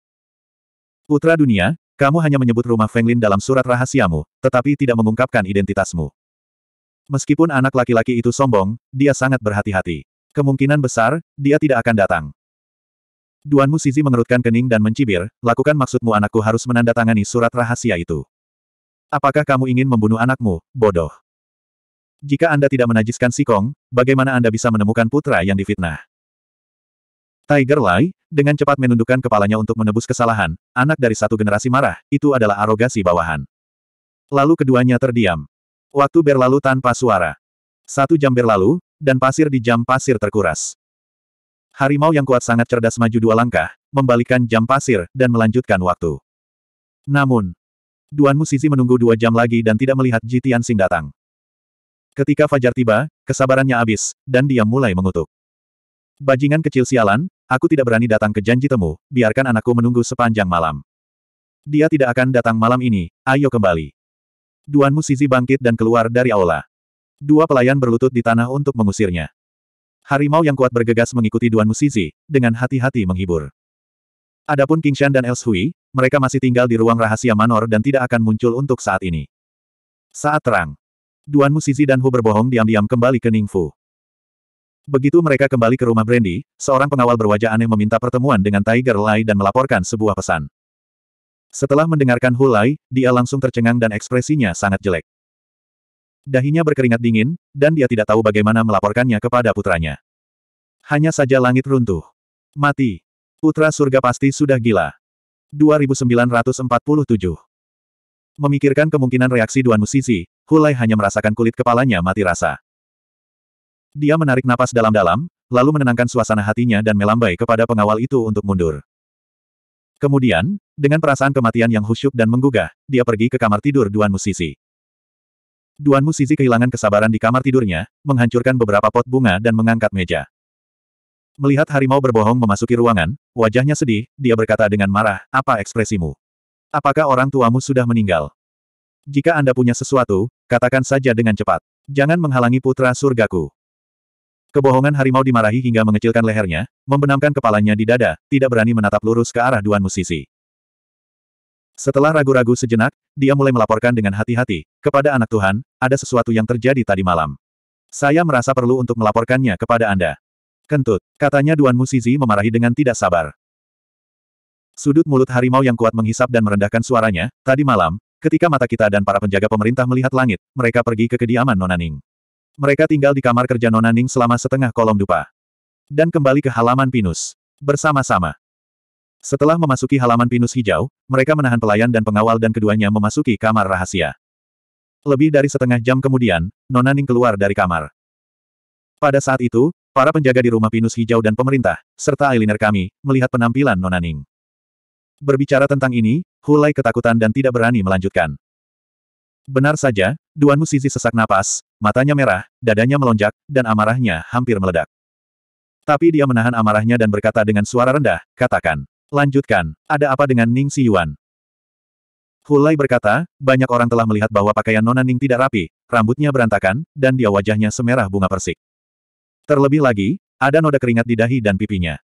Putra dunia, kamu hanya menyebut rumah Fenglin dalam surat rahasiamu, tetapi tidak mengungkapkan identitasmu. Meskipun anak laki-laki itu sombong, dia sangat berhati-hati. Kemungkinan besar, dia tidak akan datang. Duan Mu mengerutkan kening dan mencibir, lakukan maksudmu anakku harus menandatangani surat rahasia itu. Apakah kamu ingin membunuh anakmu, bodoh? Jika Anda tidak menajiskan Sikong, bagaimana Anda bisa menemukan putra yang difitnah? Tiger Lai, dengan cepat menundukkan kepalanya untuk menebus kesalahan, anak dari satu generasi marah, itu adalah arogasi bawahan. Lalu keduanya terdiam. Waktu berlalu tanpa suara. Satu jam berlalu, dan pasir di jam pasir terkuras. Harimau yang kuat sangat cerdas maju dua langkah, membalikan jam pasir, dan melanjutkan waktu. Namun, Duan Musisi menunggu dua jam lagi dan tidak melihat Jitian Sing datang. Ketika fajar tiba, kesabarannya habis, dan dia mulai mengutuk. Bajingan kecil sialan, aku tidak berani datang ke janji temu, biarkan anakku menunggu sepanjang malam. Dia tidak akan datang malam ini, ayo kembali. Duan Musizi bangkit dan keluar dari aula. Dua pelayan berlutut di tanah untuk mengusirnya. Harimau yang kuat bergegas mengikuti Duan Musizi, dengan hati-hati menghibur. Adapun King Shen dan Elshui, mereka masih tinggal di ruang rahasia Manor dan tidak akan muncul untuk saat ini. Saat terang, Duan Musizi dan Hu berbohong diam-diam kembali ke Ning Fu. Begitu mereka kembali ke rumah Brandy, seorang pengawal berwajah aneh meminta pertemuan dengan Tiger Lai dan melaporkan sebuah pesan. Setelah mendengarkan Hulai, dia langsung tercengang dan ekspresinya sangat jelek. Dahinya berkeringat dingin, dan dia tidak tahu bagaimana melaporkannya kepada putranya. Hanya saja langit runtuh. Mati. Putra surga pasti sudah gila. 2947 Memikirkan kemungkinan reaksi Duan Musisi, Hulai hanya merasakan kulit kepalanya mati rasa. Dia menarik napas dalam-dalam, lalu menenangkan suasana hatinya dan melambai kepada pengawal itu untuk mundur. Kemudian, dengan perasaan kematian yang husyuk dan menggugah, dia pergi ke kamar tidur Duan Musisi. Duan Musisi kehilangan kesabaran di kamar tidurnya, menghancurkan beberapa pot bunga dan mengangkat meja. Melihat harimau berbohong memasuki ruangan, wajahnya sedih, dia berkata dengan marah, apa ekspresimu? Apakah orang tuamu sudah meninggal? Jika Anda punya sesuatu, katakan saja dengan cepat. Jangan menghalangi putra surgaku. Kebohongan harimau dimarahi hingga mengecilkan lehernya, membenamkan kepalanya di dada, tidak berani menatap lurus ke arah Duan Musisi. Setelah ragu-ragu sejenak, dia mulai melaporkan dengan hati-hati, kepada anak Tuhan, ada sesuatu yang terjadi tadi malam. Saya merasa perlu untuk melaporkannya kepada Anda. Kentut, katanya Duan Musizi memarahi dengan tidak sabar. Sudut mulut harimau yang kuat menghisap dan merendahkan suaranya, tadi malam, ketika mata kita dan para penjaga pemerintah melihat langit, mereka pergi ke kediaman Nonaning. Mereka tinggal di kamar kerja Nonaning selama setengah kolom dupa. Dan kembali ke halaman pinus. Bersama-sama. Setelah memasuki halaman pinus hijau, mereka menahan pelayan dan pengawal dan keduanya memasuki kamar rahasia. Lebih dari setengah jam kemudian, Nona Ning keluar dari kamar. Pada saat itu, para penjaga di rumah pinus hijau dan pemerintah, serta eyeliner kami, melihat penampilan Nona Ning. Berbicara tentang ini, Hulai ketakutan dan tidak berani melanjutkan. Benar saja, Duan Musizi sesak napas, matanya merah, dadanya melonjak, dan amarahnya hampir meledak. Tapi dia menahan amarahnya dan berkata dengan suara rendah, katakan. Lanjutkan, ada apa dengan Ning Si Siyuan? Hulai berkata, banyak orang telah melihat bahwa pakaian Nona Ning tidak rapi, rambutnya berantakan, dan dia wajahnya semerah bunga persik. Terlebih lagi, ada noda keringat di dahi dan pipinya.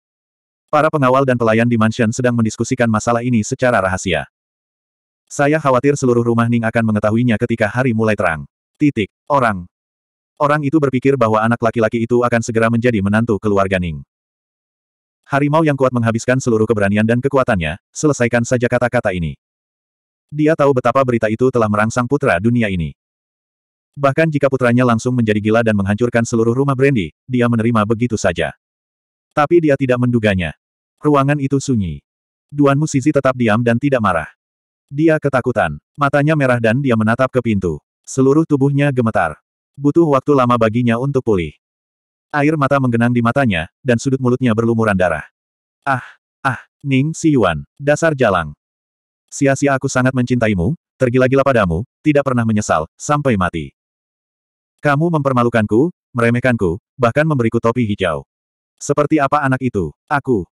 Para pengawal dan pelayan di mansion sedang mendiskusikan masalah ini secara rahasia. Saya khawatir seluruh rumah Ning akan mengetahuinya ketika hari mulai terang. Titik. Orang. Orang itu berpikir bahwa anak laki-laki itu akan segera menjadi menantu keluarga Ning. Harimau yang kuat menghabiskan seluruh keberanian dan kekuatannya, selesaikan saja kata-kata ini. Dia tahu betapa berita itu telah merangsang putra dunia ini. Bahkan jika putranya langsung menjadi gila dan menghancurkan seluruh rumah Brandy, dia menerima begitu saja. Tapi dia tidak menduganya. Ruangan itu sunyi. Duan Musisi tetap diam dan tidak marah. Dia ketakutan. Matanya merah dan dia menatap ke pintu. Seluruh tubuhnya gemetar. Butuh waktu lama baginya untuk pulih. Air mata menggenang di matanya, dan sudut mulutnya berlumuran darah. Ah, ah, Ning Si Yuan, dasar jalang. Sia-sia aku sangat mencintaimu, tergila-gila padamu, tidak pernah menyesal, sampai mati. Kamu mempermalukanku, meremehkanku, bahkan memberiku topi hijau. Seperti apa anak itu, aku.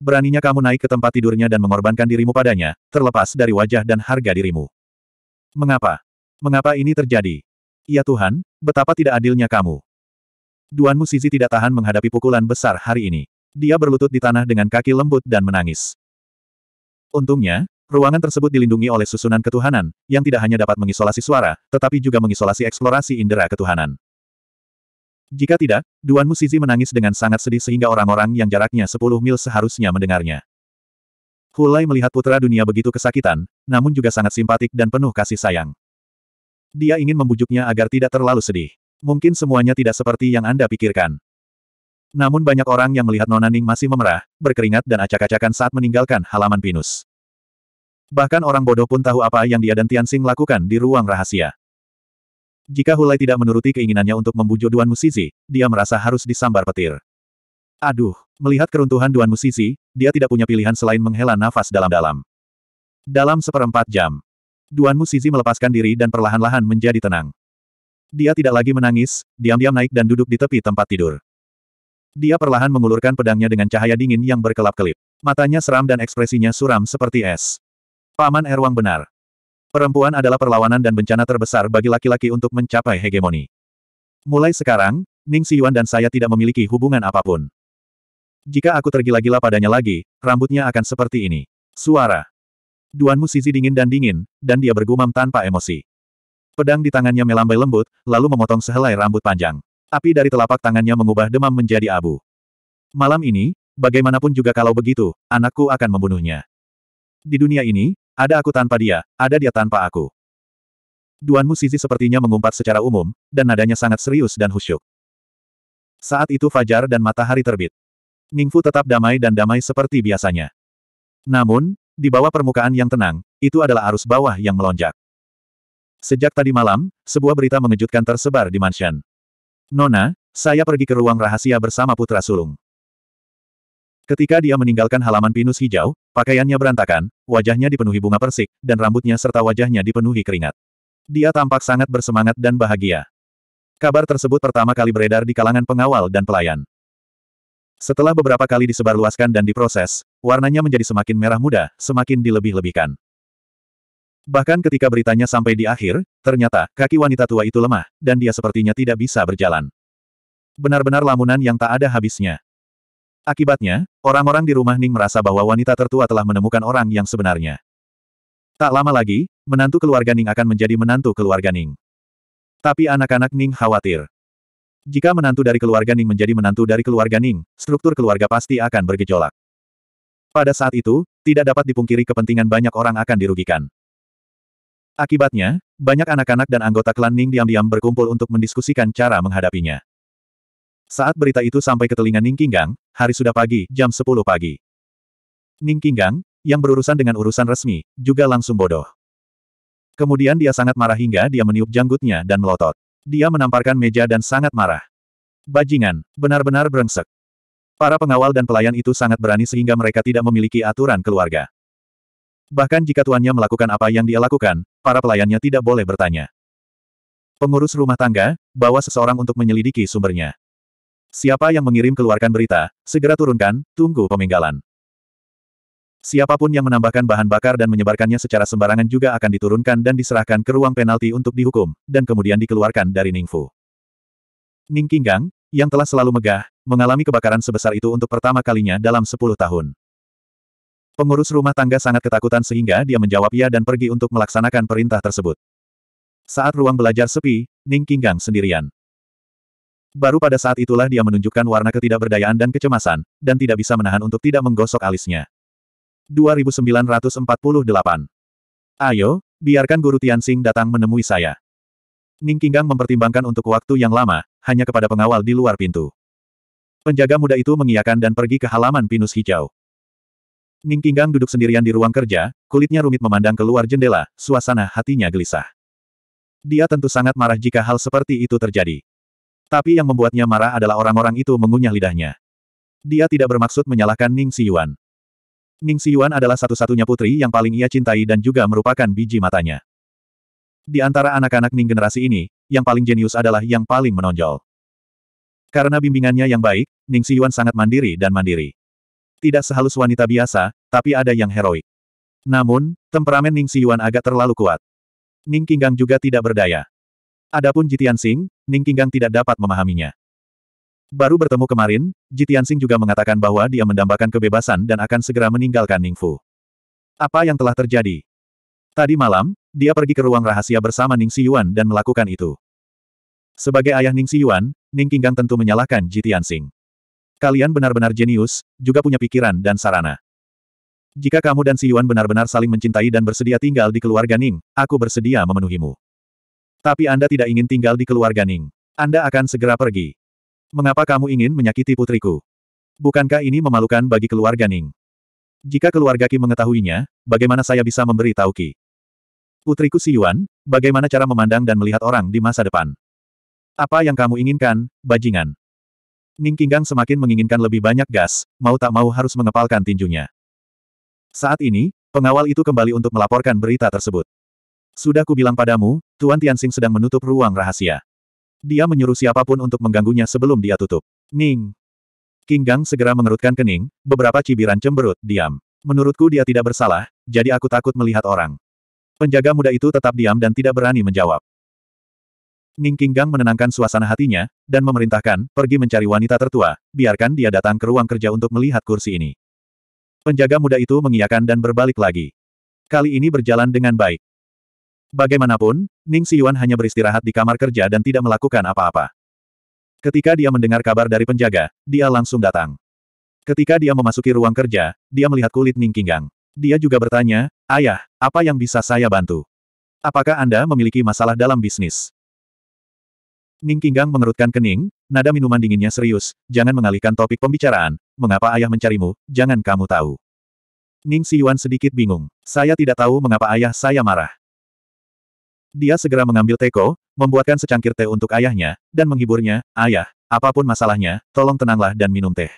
Beraninya kamu naik ke tempat tidurnya dan mengorbankan dirimu padanya, terlepas dari wajah dan harga dirimu. Mengapa? Mengapa ini terjadi? Ya Tuhan, betapa tidak adilnya kamu. Duan Musizi tidak tahan menghadapi pukulan besar hari ini. Dia berlutut di tanah dengan kaki lembut dan menangis. Untungnya, ruangan tersebut dilindungi oleh susunan ketuhanan, yang tidak hanya dapat mengisolasi suara, tetapi juga mengisolasi eksplorasi indera ketuhanan. Jika tidak, Duan Musizi menangis dengan sangat sedih sehingga orang-orang yang jaraknya 10 mil seharusnya mendengarnya. Hulai melihat putra dunia begitu kesakitan, namun juga sangat simpatik dan penuh kasih sayang. Dia ingin membujuknya agar tidak terlalu sedih. Mungkin semuanya tidak seperti yang Anda pikirkan. Namun banyak orang yang melihat Nona Ning masih memerah, berkeringat dan acak-acakan saat meninggalkan halaman pinus. Bahkan orang bodoh pun tahu apa yang dia dan Tianxing lakukan di ruang rahasia. Jika Hulai tidak menuruti keinginannya untuk membujuk Duan Musisi, dia merasa harus disambar petir. Aduh, melihat keruntuhan Duan Musisi, dia tidak punya pilihan selain menghela nafas dalam-dalam. Dalam seperempat jam, Duan Musisi melepaskan diri dan perlahan-lahan menjadi tenang. Dia tidak lagi menangis, diam-diam naik dan duduk di tepi tempat tidur. Dia perlahan mengulurkan pedangnya dengan cahaya dingin yang berkelap-kelip. Matanya seram dan ekspresinya suram seperti es. Paman Erwang benar. Perempuan adalah perlawanan dan bencana terbesar bagi laki-laki untuk mencapai hegemoni. Mulai sekarang, Ning Siyuan dan saya tidak memiliki hubungan apapun. Jika aku tergila-gila padanya lagi, rambutnya akan seperti ini. Suara. Duanmu sisi dingin dan dingin, dan dia bergumam tanpa emosi. Pedang di tangannya melambai lembut, lalu memotong sehelai rambut panjang. Api dari telapak tangannya mengubah demam menjadi abu. Malam ini, bagaimanapun juga kalau begitu, anakku akan membunuhnya. Di dunia ini, ada aku tanpa dia, ada dia tanpa aku. Duan Musizi sepertinya mengumpat secara umum, dan nadanya sangat serius dan husyuk. Saat itu fajar dan matahari terbit. Ningfu tetap damai dan damai seperti biasanya. Namun, di bawah permukaan yang tenang, itu adalah arus bawah yang melonjak. Sejak tadi malam, sebuah berita mengejutkan tersebar di mansion. Nona, saya pergi ke ruang rahasia bersama putra sulung. Ketika dia meninggalkan halaman pinus hijau, pakaiannya berantakan, wajahnya dipenuhi bunga persik, dan rambutnya serta wajahnya dipenuhi keringat. Dia tampak sangat bersemangat dan bahagia. Kabar tersebut pertama kali beredar di kalangan pengawal dan pelayan. Setelah beberapa kali disebarluaskan dan diproses, warnanya menjadi semakin merah muda, semakin dilebih-lebihkan. Bahkan ketika beritanya sampai di akhir, ternyata, kaki wanita tua itu lemah, dan dia sepertinya tidak bisa berjalan. Benar-benar lamunan yang tak ada habisnya. Akibatnya, orang-orang di rumah Ning merasa bahwa wanita tertua telah menemukan orang yang sebenarnya. Tak lama lagi, menantu keluarga Ning akan menjadi menantu keluarga Ning. Tapi anak-anak Ning khawatir. Jika menantu dari keluarga Ning menjadi menantu dari keluarga Ning, struktur keluarga pasti akan bergejolak. Pada saat itu, tidak dapat dipungkiri kepentingan banyak orang akan dirugikan. Akibatnya, banyak anak-anak dan anggota klan Ning diam-diam berkumpul untuk mendiskusikan cara menghadapinya. Saat berita itu sampai ke telinga Ning Kinggang, hari sudah pagi, jam 10 pagi. Ning Kinggang, yang berurusan dengan urusan resmi, juga langsung bodoh. Kemudian dia sangat marah hingga dia meniup janggutnya dan melotot. Dia menamparkan meja dan sangat marah. Bajingan, benar-benar brengsek. Para pengawal dan pelayan itu sangat berani sehingga mereka tidak memiliki aturan keluarga. Bahkan jika tuannya melakukan apa yang dia lakukan, para pelayannya tidak boleh bertanya. Pengurus rumah tangga, bawa seseorang untuk menyelidiki sumbernya. Siapa yang mengirim keluarkan berita, segera turunkan, tunggu pemenggalan. Siapapun yang menambahkan bahan bakar dan menyebarkannya secara sembarangan juga akan diturunkan dan diserahkan ke ruang penalti untuk dihukum, dan kemudian dikeluarkan dari Ningfu. Ning Kinggang, yang telah selalu megah, mengalami kebakaran sebesar itu untuk pertama kalinya dalam 10 tahun. Pengurus rumah tangga sangat ketakutan sehingga dia menjawab ya dan pergi untuk melaksanakan perintah tersebut. Saat ruang belajar sepi, Ning Kinggang sendirian. Baru pada saat itulah dia menunjukkan warna ketidakberdayaan dan kecemasan, dan tidak bisa menahan untuk tidak menggosok alisnya. 2948 Ayo, biarkan Guru Tianxing datang menemui saya. Ning Kinggang mempertimbangkan untuk waktu yang lama, hanya kepada pengawal di luar pintu. Penjaga muda itu mengiyakan dan pergi ke halaman pinus hijau. Ning Kinggang duduk sendirian di ruang kerja, kulitnya rumit memandang keluar jendela, suasana hatinya gelisah. Dia tentu sangat marah jika hal seperti itu terjadi. Tapi yang membuatnya marah adalah orang-orang itu mengunyah lidahnya. Dia tidak bermaksud menyalahkan Ning Siyuan. Ning Siyuan adalah satu-satunya putri yang paling ia cintai dan juga merupakan biji matanya. Di antara anak-anak Ning generasi ini, yang paling jenius adalah yang paling menonjol. Karena bimbingannya yang baik, Ning Siyuan sangat mandiri dan mandiri. Tidak sehalus wanita biasa, tapi ada yang heroik. Namun, temperamen Ning Siyuan agak terlalu kuat. Ning Kinggang juga tidak berdaya. Adapun Jitian Sing, Ning Kinggang tidak dapat memahaminya. Baru bertemu kemarin, Jitian Sing juga mengatakan bahwa dia mendambakan kebebasan dan akan segera meninggalkan Ning Fu. Apa yang telah terjadi? Tadi malam, dia pergi ke ruang rahasia bersama Ning Siyuan dan melakukan itu. Sebagai ayah Ning Siyuan, Ning Kinggang tentu menyalahkan Jitian Sing. Kalian benar-benar jenius, juga punya pikiran dan sarana. Jika kamu dan Si Yuan benar-benar saling mencintai dan bersedia tinggal di keluarga Ning, aku bersedia memenuhimu. Tapi Anda tidak ingin tinggal di keluarga Ning. Anda akan segera pergi. Mengapa kamu ingin menyakiti putriku? Bukankah ini memalukan bagi keluarga Ning? Jika keluarga Ki mengetahuinya, bagaimana saya bisa memberi tahu Ki? Putriku Si Yuan, bagaimana cara memandang dan melihat orang di masa depan? Apa yang kamu inginkan, bajingan? Ning Kinggang semakin menginginkan lebih banyak gas, mau tak mau harus mengepalkan tinjunya. Saat ini, pengawal itu kembali untuk melaporkan berita tersebut. Sudah kubilang padamu, Tuan Tianxing sedang menutup ruang rahasia. Dia menyuruh siapapun untuk mengganggunya sebelum dia tutup. Ning. Kinggang segera mengerutkan kening, beberapa cibiran cemberut, diam. Menurutku dia tidak bersalah, jadi aku takut melihat orang. Penjaga muda itu tetap diam dan tidak berani menjawab. Ning Kinggang menenangkan suasana hatinya, dan memerintahkan, pergi mencari wanita tertua, biarkan dia datang ke ruang kerja untuk melihat kursi ini. Penjaga muda itu mengiyakan dan berbalik lagi. Kali ini berjalan dengan baik. Bagaimanapun, Ning Si Yuan hanya beristirahat di kamar kerja dan tidak melakukan apa-apa. Ketika dia mendengar kabar dari penjaga, dia langsung datang. Ketika dia memasuki ruang kerja, dia melihat kulit Ning Kinggang. Dia juga bertanya, Ayah, apa yang bisa saya bantu? Apakah Anda memiliki masalah dalam bisnis? Ning Kinggang mengerutkan kening, nada minuman dinginnya serius, jangan mengalihkan topik pembicaraan, mengapa ayah mencarimu, jangan kamu tahu. Ning Si Yuan sedikit bingung, saya tidak tahu mengapa ayah saya marah. Dia segera mengambil teko, membuatkan secangkir teh untuk ayahnya, dan menghiburnya, ayah, apapun masalahnya, tolong tenanglah dan minum teh.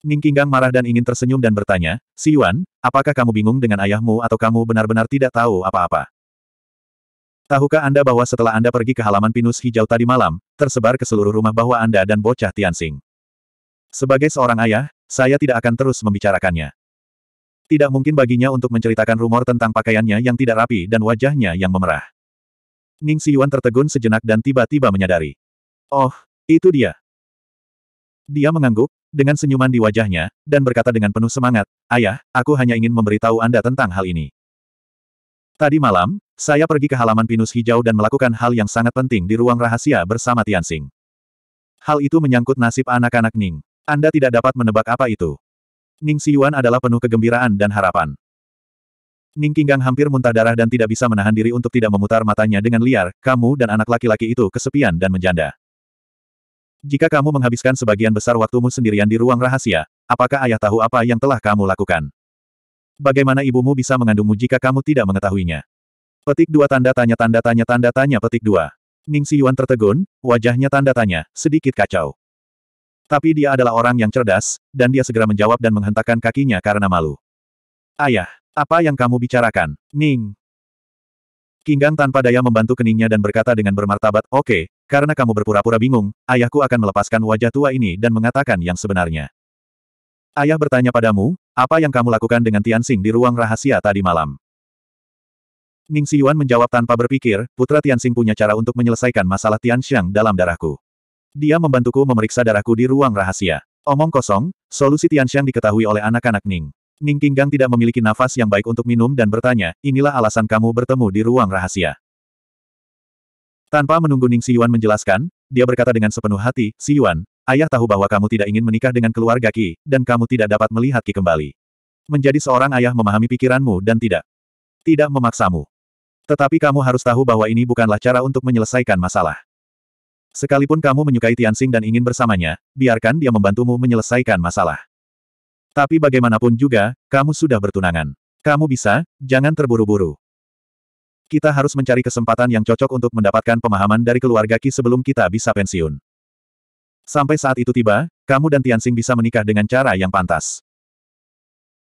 Ning Kinggang marah dan ingin tersenyum dan bertanya, Si Yuan, apakah kamu bingung dengan ayahmu atau kamu benar-benar tidak tahu apa-apa? Tahukah Anda bahwa setelah Anda pergi ke halaman pinus hijau tadi malam, tersebar ke seluruh rumah bahwa Anda dan bocah Tianxing. Sebagai seorang ayah, saya tidak akan terus membicarakannya. Tidak mungkin baginya untuk menceritakan rumor tentang pakaiannya yang tidak rapi dan wajahnya yang memerah. Ning Siyuan tertegun sejenak dan tiba-tiba menyadari. Oh, itu dia. Dia mengangguk, dengan senyuman di wajahnya, dan berkata dengan penuh semangat, Ayah, aku hanya ingin memberitahu Anda tentang hal ini. Tadi malam, saya pergi ke halaman pinus hijau dan melakukan hal yang sangat penting di ruang rahasia bersama Tianxing. Hal itu menyangkut nasib anak-anak Ning. Anda tidak dapat menebak apa itu. Ning Siyuan adalah penuh kegembiraan dan harapan. Ning Kinggang hampir muntah darah dan tidak bisa menahan diri untuk tidak memutar matanya dengan liar, kamu dan anak laki-laki itu kesepian dan menjanda. Jika kamu menghabiskan sebagian besar waktumu sendirian di ruang rahasia, apakah ayah tahu apa yang telah kamu lakukan? Bagaimana ibumu bisa mengandungmu jika kamu tidak mengetahuinya? Petik dua tanda tanya tanda tanya tanda tanya petik dua. Ning Si Yuan tertegun, wajahnya tanda tanya, sedikit kacau. Tapi dia adalah orang yang cerdas, dan dia segera menjawab dan menghentakkan kakinya karena malu. Ayah, apa yang kamu bicarakan, Ning? Kinggang tanpa daya membantu keningnya dan berkata dengan bermartabat, oke, okay, karena kamu berpura-pura bingung, ayahku akan melepaskan wajah tua ini dan mengatakan yang sebenarnya. Ayah bertanya padamu, apa yang kamu lakukan dengan Tian Tianxing di ruang rahasia tadi malam? Ning Yuan menjawab tanpa berpikir, putra Tianxing punya cara untuk menyelesaikan masalah Tianxiang dalam darahku. Dia membantuku memeriksa darahku di ruang rahasia. Omong kosong, solusi Tianxiang diketahui oleh anak-anak Ning. Ning Kinggang tidak memiliki nafas yang baik untuk minum dan bertanya, inilah alasan kamu bertemu di ruang rahasia. Tanpa menunggu Ning Si Yuan menjelaskan, dia berkata dengan sepenuh hati, Si Yuan, ayah tahu bahwa kamu tidak ingin menikah dengan keluarga Ki, dan kamu tidak dapat melihat Ki kembali. Menjadi seorang ayah memahami pikiranmu dan tidak. Tidak memaksamu. Tetapi kamu harus tahu bahwa ini bukanlah cara untuk menyelesaikan masalah. Sekalipun kamu menyukai Tianxing dan ingin bersamanya, biarkan dia membantumu menyelesaikan masalah. Tapi bagaimanapun juga, kamu sudah bertunangan. Kamu bisa, jangan terburu-buru. Kita harus mencari kesempatan yang cocok untuk mendapatkan pemahaman dari keluarga Ki sebelum kita bisa pensiun. Sampai saat itu tiba, kamu dan Tianxing bisa menikah dengan cara yang pantas.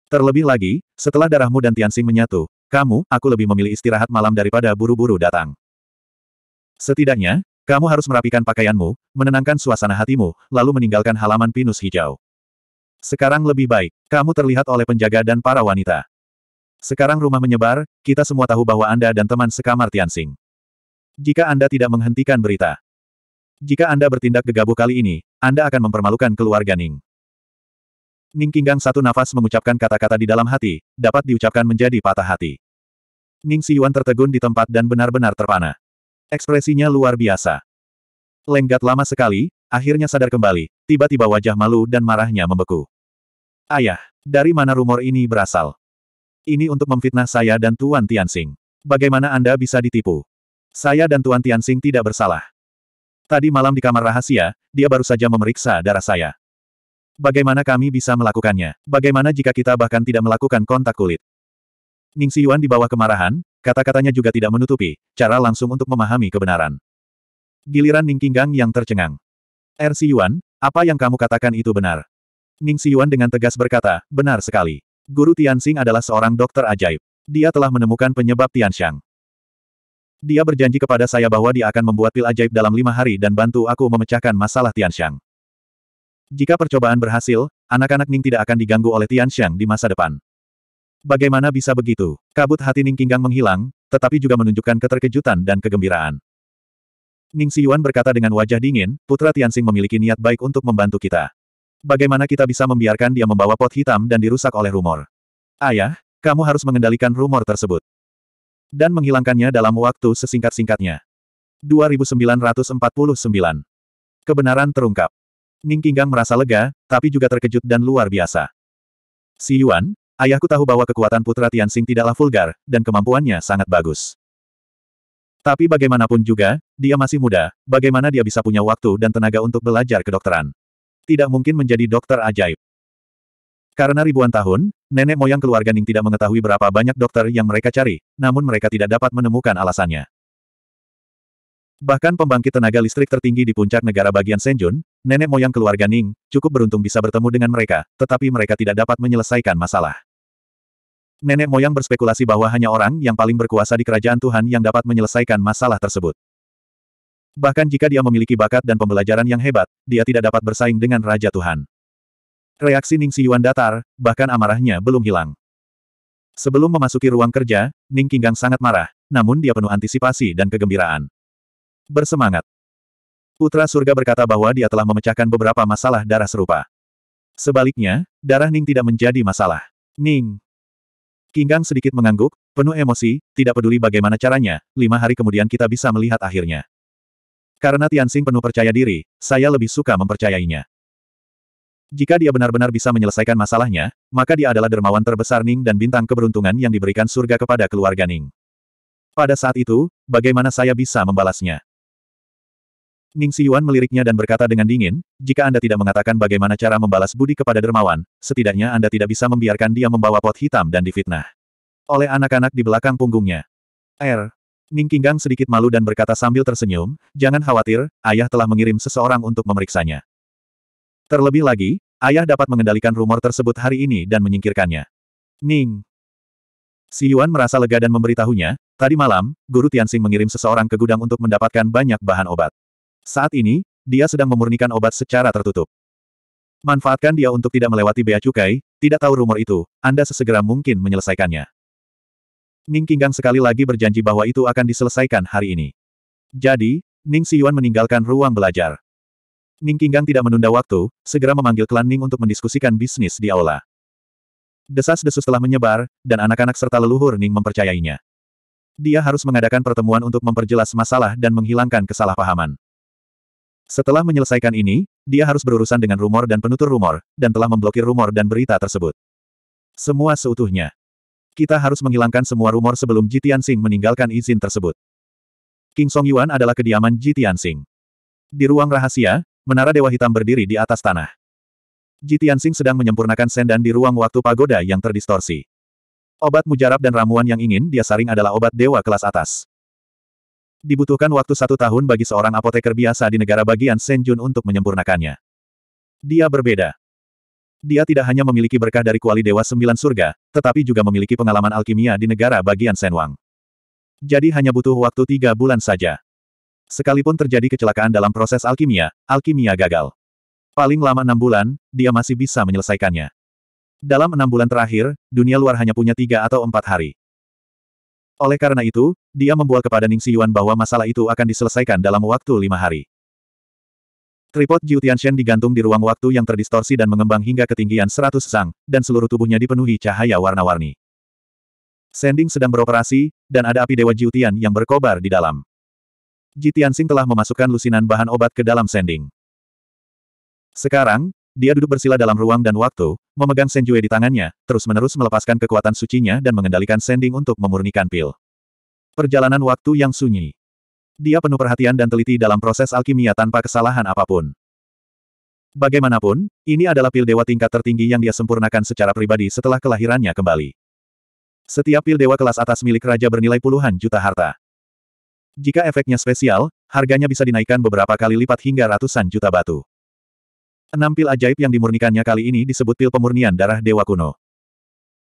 Terlebih lagi, setelah darahmu dan Tianxing menyatu, kamu, aku lebih memilih istirahat malam daripada buru-buru datang. Setidaknya, kamu harus merapikan pakaianmu, menenangkan suasana hatimu, lalu meninggalkan halaman pinus hijau. Sekarang lebih baik, kamu terlihat oleh penjaga dan para wanita. Sekarang rumah menyebar, kita semua tahu bahwa Anda dan teman sekamar Tianxing. Jika Anda tidak menghentikan berita. Jika Anda bertindak gegabah kali ini, Anda akan mempermalukan keluarga Ning. Ning Kinggang satu nafas mengucapkan kata-kata di dalam hati, dapat diucapkan menjadi patah hati. Ning Si Yuan tertegun di tempat dan benar-benar terpana. Ekspresinya luar biasa. Lenggat lama sekali, akhirnya sadar kembali, tiba-tiba wajah malu dan marahnya membeku. Ayah, dari mana rumor ini berasal? Ini untuk memfitnah saya dan Tuan Tianxing. Bagaimana Anda bisa ditipu? Saya dan Tuan Tianxing tidak bersalah. Tadi malam di kamar rahasia, dia baru saja memeriksa darah saya. Bagaimana kami bisa melakukannya? Bagaimana jika kita bahkan tidak melakukan kontak kulit? Ning Si Yuan di bawah kemarahan, kata-katanya juga tidak menutupi, cara langsung untuk memahami kebenaran. Giliran Ning Qinggang yang tercengang. Er Yuan, apa yang kamu katakan itu benar? Ning Si Yuan dengan tegas berkata, benar sekali. Guru Tianxing adalah seorang dokter ajaib. Dia telah menemukan penyebab Tianxiang. Dia berjanji kepada saya bahwa dia akan membuat pil ajaib dalam lima hari dan bantu aku memecahkan masalah Tianxiang. Jika percobaan berhasil, anak-anak Ning tidak akan diganggu oleh Tian Xiang di masa depan. Bagaimana bisa begitu? Kabut hati Ning Kinggang menghilang, tetapi juga menunjukkan keterkejutan dan kegembiraan. Ning Siyuan berkata dengan wajah dingin, Putra Tian Tianxing memiliki niat baik untuk membantu kita. Bagaimana kita bisa membiarkan dia membawa pot hitam dan dirusak oleh rumor? Ayah, kamu harus mengendalikan rumor tersebut. Dan menghilangkannya dalam waktu sesingkat-singkatnya. 2949. Kebenaran terungkap. Ning Kinggang merasa lega, tapi juga terkejut dan luar biasa. Si Yuan, ayahku tahu bahwa kekuatan putra Tianxing tidaklah vulgar, dan kemampuannya sangat bagus. Tapi bagaimanapun juga, dia masih muda, bagaimana dia bisa punya waktu dan tenaga untuk belajar kedokteran? Tidak mungkin menjadi dokter ajaib. Karena ribuan tahun, nenek moyang keluarga Ning tidak mengetahui berapa banyak dokter yang mereka cari, namun mereka tidak dapat menemukan alasannya. Bahkan pembangkit tenaga listrik tertinggi di puncak negara bagian Senjun, Nenek moyang keluarga Ning, cukup beruntung bisa bertemu dengan mereka, tetapi mereka tidak dapat menyelesaikan masalah. Nenek moyang berspekulasi bahwa hanya orang yang paling berkuasa di kerajaan Tuhan yang dapat menyelesaikan masalah tersebut. Bahkan jika dia memiliki bakat dan pembelajaran yang hebat, dia tidak dapat bersaing dengan Raja Tuhan. Reaksi Ning Si Yuan datar, bahkan amarahnya belum hilang. Sebelum memasuki ruang kerja, Ning Kinggang sangat marah, namun dia penuh antisipasi dan kegembiraan. Bersemangat, Putra Surga berkata bahwa dia telah memecahkan beberapa masalah darah serupa. Sebaliknya, darah Ning tidak menjadi masalah. Ning. Kinggang sedikit mengangguk, penuh emosi, tidak peduli bagaimana caranya, lima hari kemudian kita bisa melihat akhirnya. Karena Tianxing penuh percaya diri, saya lebih suka mempercayainya. Jika dia benar-benar bisa menyelesaikan masalahnya, maka dia adalah dermawan terbesar Ning dan bintang keberuntungan yang diberikan surga kepada keluarga Ning. Pada saat itu, bagaimana saya bisa membalasnya? Ning Siyuan meliriknya dan berkata dengan dingin, jika Anda tidak mengatakan bagaimana cara membalas budi kepada dermawan, setidaknya Anda tidak bisa membiarkan dia membawa pot hitam dan difitnah. Oleh anak-anak di belakang punggungnya. R. Er, Ning Kinggang sedikit malu dan berkata sambil tersenyum, jangan khawatir, ayah telah mengirim seseorang untuk memeriksanya. Terlebih lagi, ayah dapat mengendalikan rumor tersebut hari ini dan menyingkirkannya. Ning. Si Yuan merasa lega dan memberitahunya, tadi malam, Guru Tianxing mengirim seseorang ke gudang untuk mendapatkan banyak bahan obat. Saat ini, dia sedang memurnikan obat secara tertutup. Manfaatkan dia untuk tidak melewati bea cukai, tidak tahu rumor itu, Anda sesegera mungkin menyelesaikannya. Ning Kinggang sekali lagi berjanji bahwa itu akan diselesaikan hari ini. Jadi, Ning Siyuan meninggalkan ruang belajar. Ning Kinggang tidak menunda waktu, segera memanggil klan Ning untuk mendiskusikan bisnis di aula. Desas-desus telah menyebar, dan anak-anak serta leluhur Ning mempercayainya. Dia harus mengadakan pertemuan untuk memperjelas masalah dan menghilangkan kesalahpahaman. Setelah menyelesaikan ini, dia harus berurusan dengan rumor dan penutur rumor, dan telah memblokir rumor dan berita tersebut. Semua seutuhnya. Kita harus menghilangkan semua rumor sebelum Ji Tianxing meninggalkan izin tersebut. King Song Yuan adalah kediaman Ji Tianxing. Di ruang rahasia, menara Dewa Hitam berdiri di atas tanah. Ji Tianxing sedang menyempurnakan sendan di ruang waktu pagoda yang terdistorsi. Obat mujarab dan ramuan yang ingin dia saring adalah obat dewa kelas atas. Dibutuhkan waktu satu tahun bagi seorang apoteker biasa di negara bagian Senjun untuk menyempurnakannya. Dia berbeda. Dia tidak hanya memiliki berkah dari kuali Dewa Sembilan Surga, tetapi juga memiliki pengalaman alkimia di negara bagian Senwang. Jadi hanya butuh waktu tiga bulan saja. Sekalipun terjadi kecelakaan dalam proses alkimia, alkimia gagal. Paling lama enam bulan, dia masih bisa menyelesaikannya. Dalam enam bulan terakhir, dunia luar hanya punya tiga atau empat hari. Oleh karena itu, dia membuat kepada Ning Xiyuan bahwa masalah itu akan diselesaikan dalam waktu lima hari. Tripod Jiu Tianshen digantung di ruang waktu yang terdistorsi dan mengembang hingga ketinggian seratus sang, dan seluruh tubuhnya dipenuhi cahaya warna-warni. Sending sedang beroperasi, dan ada api Dewa Jiu Tian yang berkobar di dalam. Ji Tianxing telah memasukkan lusinan bahan obat ke dalam sending. Sekarang, dia duduk bersila dalam ruang dan waktu, memegang Senjue di tangannya, terus-menerus melepaskan kekuatan sucinya dan mengendalikan sending untuk memurnikan pil. Perjalanan waktu yang sunyi. Dia penuh perhatian dan teliti dalam proses alkimia tanpa kesalahan apapun. Bagaimanapun, ini adalah pil dewa tingkat tertinggi yang dia sempurnakan secara pribadi setelah kelahirannya kembali. Setiap pil dewa kelas atas milik raja bernilai puluhan juta harta. Jika efeknya spesial, harganya bisa dinaikkan beberapa kali lipat hingga ratusan juta batu. Enam pil ajaib yang dimurnikannya kali ini disebut pil pemurnian darah Dewa Kuno.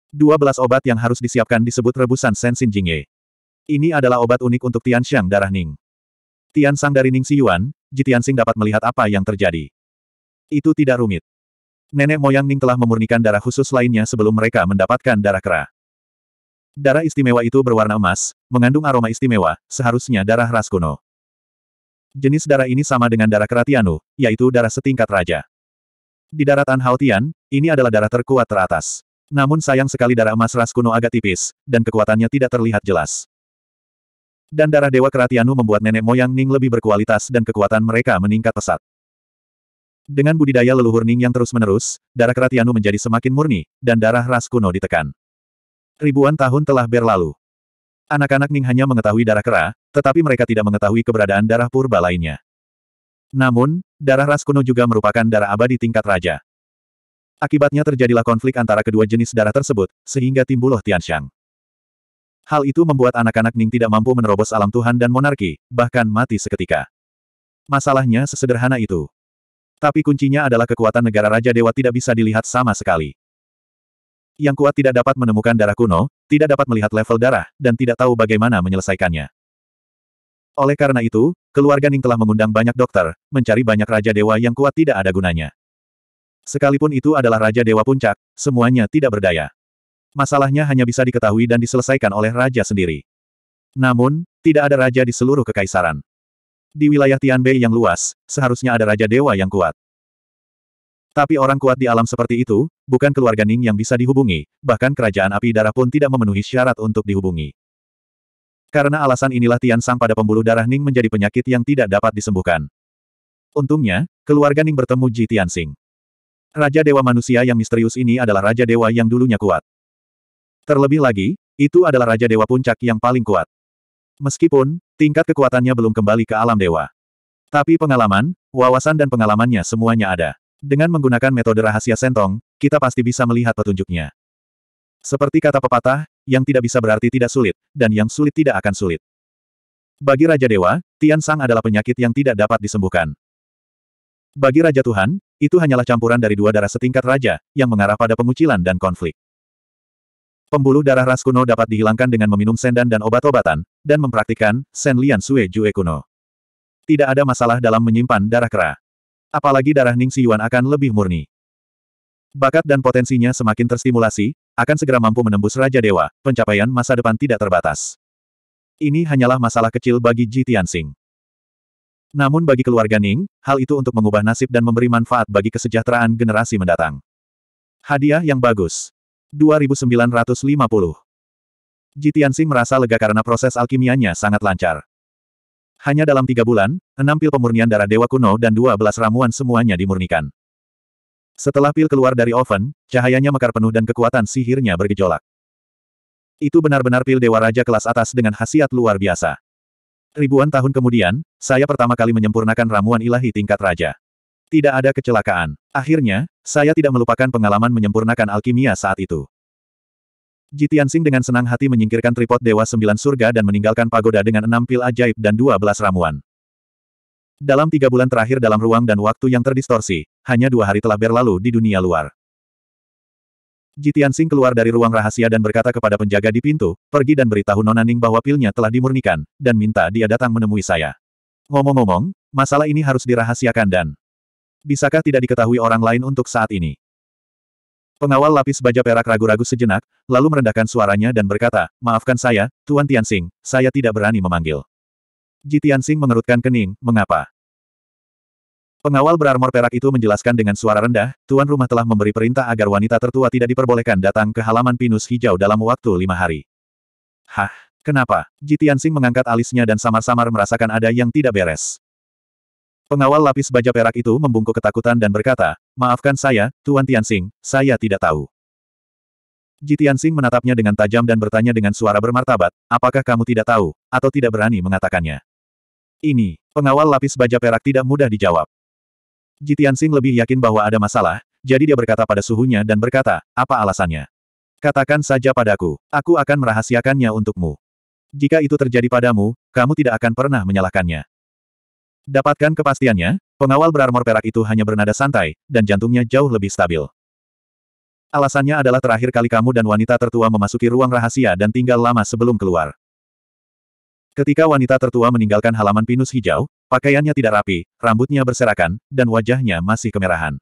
Dua belas obat yang harus disiapkan disebut rebusan Sensin Jingye. Ini adalah obat unik untuk Tian Xiang darah Ning. Tian Sang dari Ning Siyuan, Tian Xing dapat melihat apa yang terjadi. Itu tidak rumit. Nenek moyang Ning telah memurnikan darah khusus lainnya sebelum mereka mendapatkan darah kera. Darah istimewa itu berwarna emas, mengandung aroma istimewa, seharusnya darah ras kuno. Jenis darah ini sama dengan darah keratianu, yaitu darah setingkat raja. Di daratan Haotian, ini adalah darah terkuat teratas. Namun sayang sekali darah emas ras kuno agak tipis, dan kekuatannya tidak terlihat jelas. Dan darah Dewa Keratianu membuat nenek moyang Ning lebih berkualitas dan kekuatan mereka meningkat pesat. Dengan budidaya leluhur Ning yang terus-menerus, darah Keratianu menjadi semakin murni, dan darah ras kuno ditekan. Ribuan tahun telah berlalu. Anak-anak Ning hanya mengetahui darah kera, tetapi mereka tidak mengetahui keberadaan darah purba lainnya. Namun, darah ras kuno juga merupakan darah abadi tingkat raja. Akibatnya terjadilah konflik antara kedua jenis darah tersebut, sehingga Loh Tianxiang. Hal itu membuat anak-anak Ning tidak mampu menerobos alam Tuhan dan monarki, bahkan mati seketika. Masalahnya sesederhana itu. Tapi kuncinya adalah kekuatan negara Raja Dewa tidak bisa dilihat sama sekali. Yang kuat tidak dapat menemukan darah kuno, tidak dapat melihat level darah, dan tidak tahu bagaimana menyelesaikannya. Oleh karena itu, keluarga Ning telah mengundang banyak dokter, mencari banyak Raja Dewa yang kuat tidak ada gunanya. Sekalipun itu adalah Raja Dewa Puncak, semuanya tidak berdaya. Masalahnya hanya bisa diketahui dan diselesaikan oleh Raja sendiri. Namun, tidak ada Raja di seluruh Kekaisaran. Di wilayah Tianbei yang luas, seharusnya ada Raja Dewa yang kuat. Tapi orang kuat di alam seperti itu, bukan keluarga Ning yang bisa dihubungi, bahkan kerajaan api darah pun tidak memenuhi syarat untuk dihubungi. Karena alasan inilah Tian Sang pada pembuluh darah Ning menjadi penyakit yang tidak dapat disembuhkan. Untungnya, keluarga Ning bertemu Ji Tian Sing. Raja Dewa Manusia yang misterius ini adalah Raja Dewa yang dulunya kuat. Terlebih lagi, itu adalah Raja Dewa Puncak yang paling kuat. Meskipun, tingkat kekuatannya belum kembali ke alam dewa. Tapi pengalaman, wawasan dan pengalamannya semuanya ada. Dengan menggunakan metode rahasia sentong, kita pasti bisa melihat petunjuknya. Seperti kata pepatah, yang tidak bisa berarti tidak sulit, dan yang sulit tidak akan sulit. Bagi Raja Dewa, Tian Sang adalah penyakit yang tidak dapat disembuhkan. Bagi Raja Tuhan, itu hanyalah campuran dari dua darah setingkat raja, yang mengarah pada pengucilan dan konflik. Pembuluh darah ras kuno dapat dihilangkan dengan meminum sendan dan obat-obatan, dan mempraktikkan Sen Lian Sue Jue kuno. Tidak ada masalah dalam menyimpan darah kera. Apalagi darah Ning Si Yuan akan lebih murni. Bakat dan potensinya semakin terstimulasi, akan segera mampu menembus Raja Dewa, pencapaian masa depan tidak terbatas. Ini hanyalah masalah kecil bagi Ji Tianxing. Namun bagi keluarga Ning, hal itu untuk mengubah nasib dan memberi manfaat bagi kesejahteraan generasi mendatang. Hadiah yang bagus. 2950. Ji Tianxing merasa lega karena proses alkimianya sangat lancar. Hanya dalam tiga bulan, enam pil pemurnian darah dewa kuno dan dua belas ramuan semuanya dimurnikan. Setelah pil keluar dari oven, cahayanya mekar penuh dan kekuatan sihirnya bergejolak. Itu benar-benar pil Dewa Raja kelas atas dengan khasiat luar biasa. Ribuan tahun kemudian, saya pertama kali menyempurnakan ramuan ilahi tingkat raja. Tidak ada kecelakaan. Akhirnya, saya tidak melupakan pengalaman menyempurnakan alkimia saat itu. Jitian Jitiansing dengan senang hati menyingkirkan tripod Dewa Sembilan Surga dan meninggalkan pagoda dengan enam pil ajaib dan dua belas ramuan. Dalam tiga bulan terakhir dalam ruang dan waktu yang terdistorsi, hanya dua hari telah berlalu di dunia luar. Jitian Sing keluar dari ruang rahasia dan berkata kepada penjaga di pintu, pergi dan beritahu Nona Ning bahwa pilnya telah dimurnikan, dan minta dia datang menemui saya. Ngomong-ngomong, masalah ini harus dirahasiakan dan bisakah tidak diketahui orang lain untuk saat ini? Pengawal lapis baja perak ragu-ragu sejenak, lalu merendahkan suaranya dan berkata, maafkan saya, Tuan Tianxing, saya tidak berani memanggil. Ji Tianxing mengerutkan kening, mengapa? Pengawal berarmor perak itu menjelaskan dengan suara rendah, tuan rumah telah memberi perintah agar wanita tertua tidak diperbolehkan datang ke halaman pinus hijau dalam waktu lima hari. Hah? Kenapa? Tianxing mengangkat alisnya dan samar-samar merasakan ada yang tidak beres. Pengawal lapis baja perak itu membungkuk ketakutan dan berkata, Maafkan saya, Tuan Tianxing, saya tidak tahu. Tianxing menatapnya dengan tajam dan bertanya dengan suara bermartabat, Apakah kamu tidak tahu, atau tidak berani mengatakannya? Ini, pengawal lapis baja perak tidak mudah dijawab. Jitian Jitiansing lebih yakin bahwa ada masalah, jadi dia berkata pada suhunya dan berkata, apa alasannya? Katakan saja padaku, aku akan merahasiakannya untukmu. Jika itu terjadi padamu, kamu tidak akan pernah menyalahkannya. Dapatkan kepastiannya, pengawal berarmor perak itu hanya bernada santai, dan jantungnya jauh lebih stabil. Alasannya adalah terakhir kali kamu dan wanita tertua memasuki ruang rahasia dan tinggal lama sebelum keluar. Ketika wanita tertua meninggalkan halaman pinus hijau, pakaiannya tidak rapi, rambutnya berserakan, dan wajahnya masih kemerahan.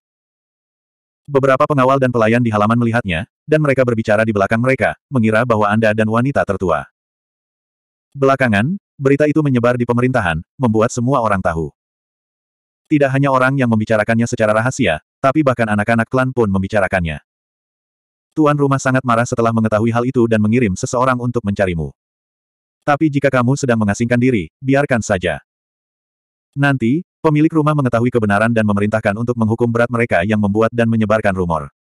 Beberapa pengawal dan pelayan di halaman melihatnya, dan mereka berbicara di belakang mereka, mengira bahwa Anda dan wanita tertua. Belakangan, berita itu menyebar di pemerintahan, membuat semua orang tahu. Tidak hanya orang yang membicarakannya secara rahasia, tapi bahkan anak-anak klan pun membicarakannya. Tuan rumah sangat marah setelah mengetahui hal itu dan mengirim seseorang untuk mencarimu. Tapi jika kamu sedang mengasingkan diri, biarkan saja. Nanti, pemilik rumah mengetahui kebenaran dan memerintahkan untuk menghukum berat mereka yang membuat dan menyebarkan rumor.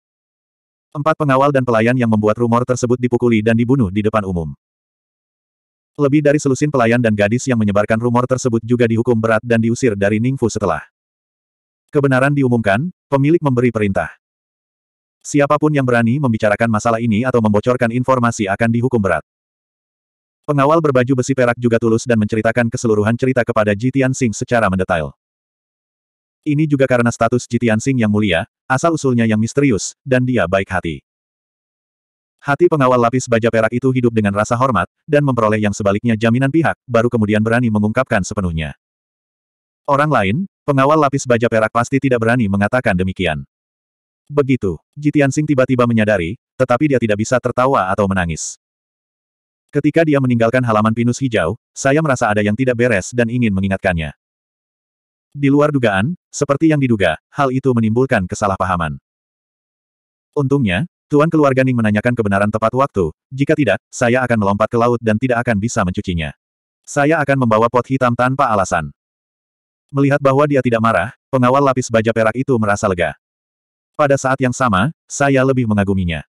Empat pengawal dan pelayan yang membuat rumor tersebut dipukuli dan dibunuh di depan umum. Lebih dari selusin pelayan dan gadis yang menyebarkan rumor tersebut juga dihukum berat dan diusir dari Ningfu setelah kebenaran diumumkan, pemilik memberi perintah. Siapapun yang berani membicarakan masalah ini atau membocorkan informasi akan dihukum berat. Pengawal berbaju besi perak juga tulus dan menceritakan keseluruhan cerita kepada Jitian Tianxing secara mendetail. Ini juga karena status Jitian Tianxing yang mulia, asal-usulnya yang misterius, dan dia baik hati. Hati pengawal lapis baja perak itu hidup dengan rasa hormat, dan memperoleh yang sebaliknya jaminan pihak, baru kemudian berani mengungkapkan sepenuhnya. Orang lain, pengawal lapis baja perak pasti tidak berani mengatakan demikian. Begitu, Jitian Sing tiba-tiba menyadari, tetapi dia tidak bisa tertawa atau menangis. Ketika dia meninggalkan halaman pinus hijau, saya merasa ada yang tidak beres dan ingin mengingatkannya. Di luar dugaan, seperti yang diduga, hal itu menimbulkan kesalahpahaman. Untungnya, Tuan keluarga Ning menanyakan kebenaran tepat waktu, jika tidak, saya akan melompat ke laut dan tidak akan bisa mencucinya. Saya akan membawa pot hitam tanpa alasan. Melihat bahwa dia tidak marah, pengawal lapis baja perak itu merasa lega. Pada saat yang sama, saya lebih mengaguminya.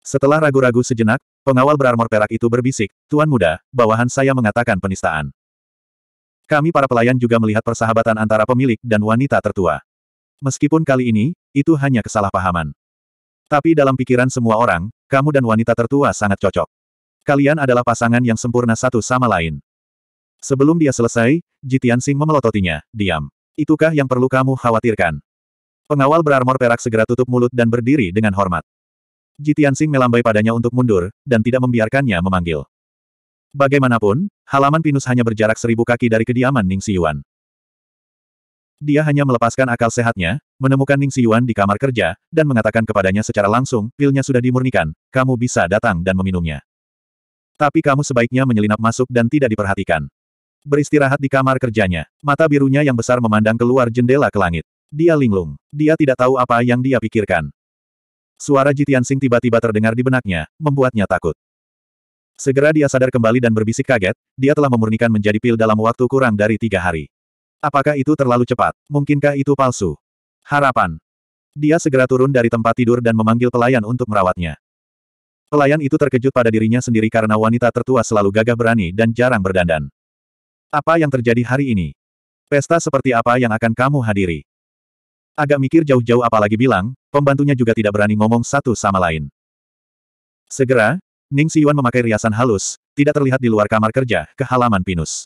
Setelah ragu-ragu sejenak, pengawal berarmor perak itu berbisik, Tuan Muda, bawahan saya mengatakan penistaan. Kami para pelayan juga melihat persahabatan antara pemilik dan wanita tertua. Meskipun kali ini, itu hanya kesalahpahaman. Tapi dalam pikiran semua orang, kamu dan wanita tertua sangat cocok. Kalian adalah pasangan yang sempurna satu sama lain. Sebelum dia selesai, Jitian Sing memelototinya, diam. Itukah yang perlu kamu khawatirkan? Pengawal berarmor perak segera tutup mulut dan berdiri dengan hormat. Ji Tianxing melambai padanya untuk mundur, dan tidak membiarkannya memanggil. Bagaimanapun, halaman pinus hanya berjarak seribu kaki dari kediaman Ning Yuan. Dia hanya melepaskan akal sehatnya, menemukan Ning Yuan di kamar kerja, dan mengatakan kepadanya secara langsung, pilnya sudah dimurnikan, kamu bisa datang dan meminumnya. Tapi kamu sebaiknya menyelinap masuk dan tidak diperhatikan. Beristirahat di kamar kerjanya, mata birunya yang besar memandang keluar jendela ke langit. Dia linglung. Dia tidak tahu apa yang dia pikirkan. Suara Jitian Sing tiba-tiba terdengar di benaknya, membuatnya takut. Segera dia sadar kembali dan berbisik kaget, dia telah memurnikan menjadi pil dalam waktu kurang dari tiga hari. Apakah itu terlalu cepat? Mungkinkah itu palsu? Harapan. Dia segera turun dari tempat tidur dan memanggil pelayan untuk merawatnya. Pelayan itu terkejut pada dirinya sendiri karena wanita tertua selalu gagah berani dan jarang berdandan. Apa yang terjadi hari ini? Pesta seperti apa yang akan kamu hadiri? agak mikir jauh-jauh apalagi bilang, pembantunya juga tidak berani ngomong satu sama lain. Segera, Ning Siyuan memakai riasan halus, tidak terlihat di luar kamar kerja, ke halaman pinus.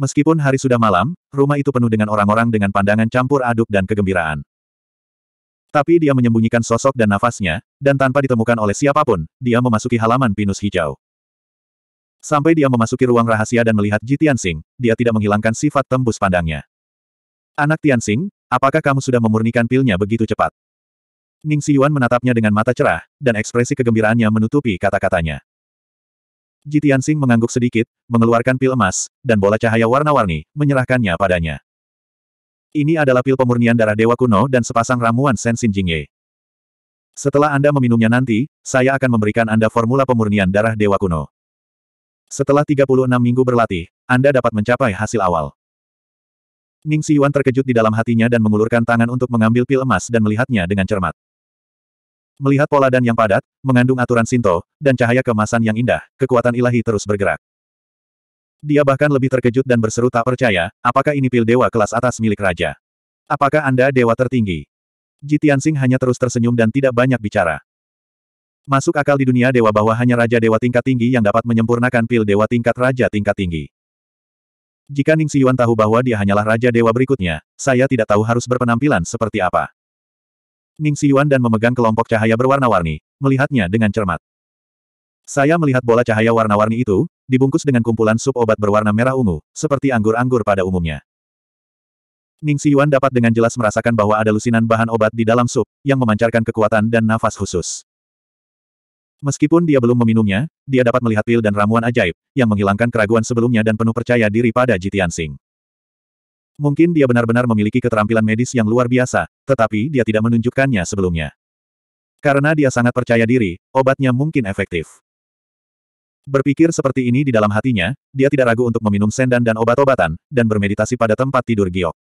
Meskipun hari sudah malam, rumah itu penuh dengan orang-orang dengan pandangan campur aduk dan kegembiraan. Tapi dia menyembunyikan sosok dan nafasnya, dan tanpa ditemukan oleh siapapun, dia memasuki halaman pinus hijau. Sampai dia memasuki ruang rahasia dan melihat Ji Tianxing, dia tidak menghilangkan sifat tembus pandangnya. Anak Tianxing, Apakah kamu sudah memurnikan pilnya begitu cepat? Ning Siyuan menatapnya dengan mata cerah, dan ekspresi kegembiraannya menutupi kata-katanya. Jitian Sing mengangguk sedikit, mengeluarkan pil emas, dan bola cahaya warna-warni, menyerahkannya padanya. Ini adalah pil pemurnian darah dewa kuno dan sepasang ramuan Sensin Jingye. Setelah Anda meminumnya nanti, saya akan memberikan Anda formula pemurnian darah dewa kuno. Setelah 36 minggu berlatih, Anda dapat mencapai hasil awal. Ning Yuan terkejut di dalam hatinya dan mengulurkan tangan untuk mengambil pil emas dan melihatnya dengan cermat. Melihat pola dan yang padat, mengandung aturan Sinto, dan cahaya kemasan yang indah, kekuatan ilahi terus bergerak. Dia bahkan lebih terkejut dan berseru tak percaya, apakah ini pil dewa kelas atas milik raja? Apakah Anda dewa tertinggi? Ji Tianxing hanya terus tersenyum dan tidak banyak bicara. Masuk akal di dunia dewa bahwa hanya raja dewa tingkat tinggi yang dapat menyempurnakan pil dewa tingkat raja tingkat tinggi. Jika Ning Siyuan tahu bahwa dia hanyalah Raja Dewa berikutnya, saya tidak tahu harus berpenampilan seperti apa. Ning Siyuan dan memegang kelompok cahaya berwarna-warni, melihatnya dengan cermat. Saya melihat bola cahaya warna-warni itu, dibungkus dengan kumpulan sup obat berwarna merah ungu, seperti anggur-anggur pada umumnya. Ning Siyuan dapat dengan jelas merasakan bahwa ada lusinan bahan obat di dalam sup, yang memancarkan kekuatan dan nafas khusus. Meskipun dia belum meminumnya, dia dapat melihat pil dan ramuan ajaib, yang menghilangkan keraguan sebelumnya dan penuh percaya diri pada Jitian Sing. Mungkin dia benar-benar memiliki keterampilan medis yang luar biasa, tetapi dia tidak menunjukkannya sebelumnya. Karena dia sangat percaya diri, obatnya mungkin efektif. Berpikir seperti ini di dalam hatinya, dia tidak ragu untuk meminum sendan dan obat-obatan, dan bermeditasi pada tempat tidur giok.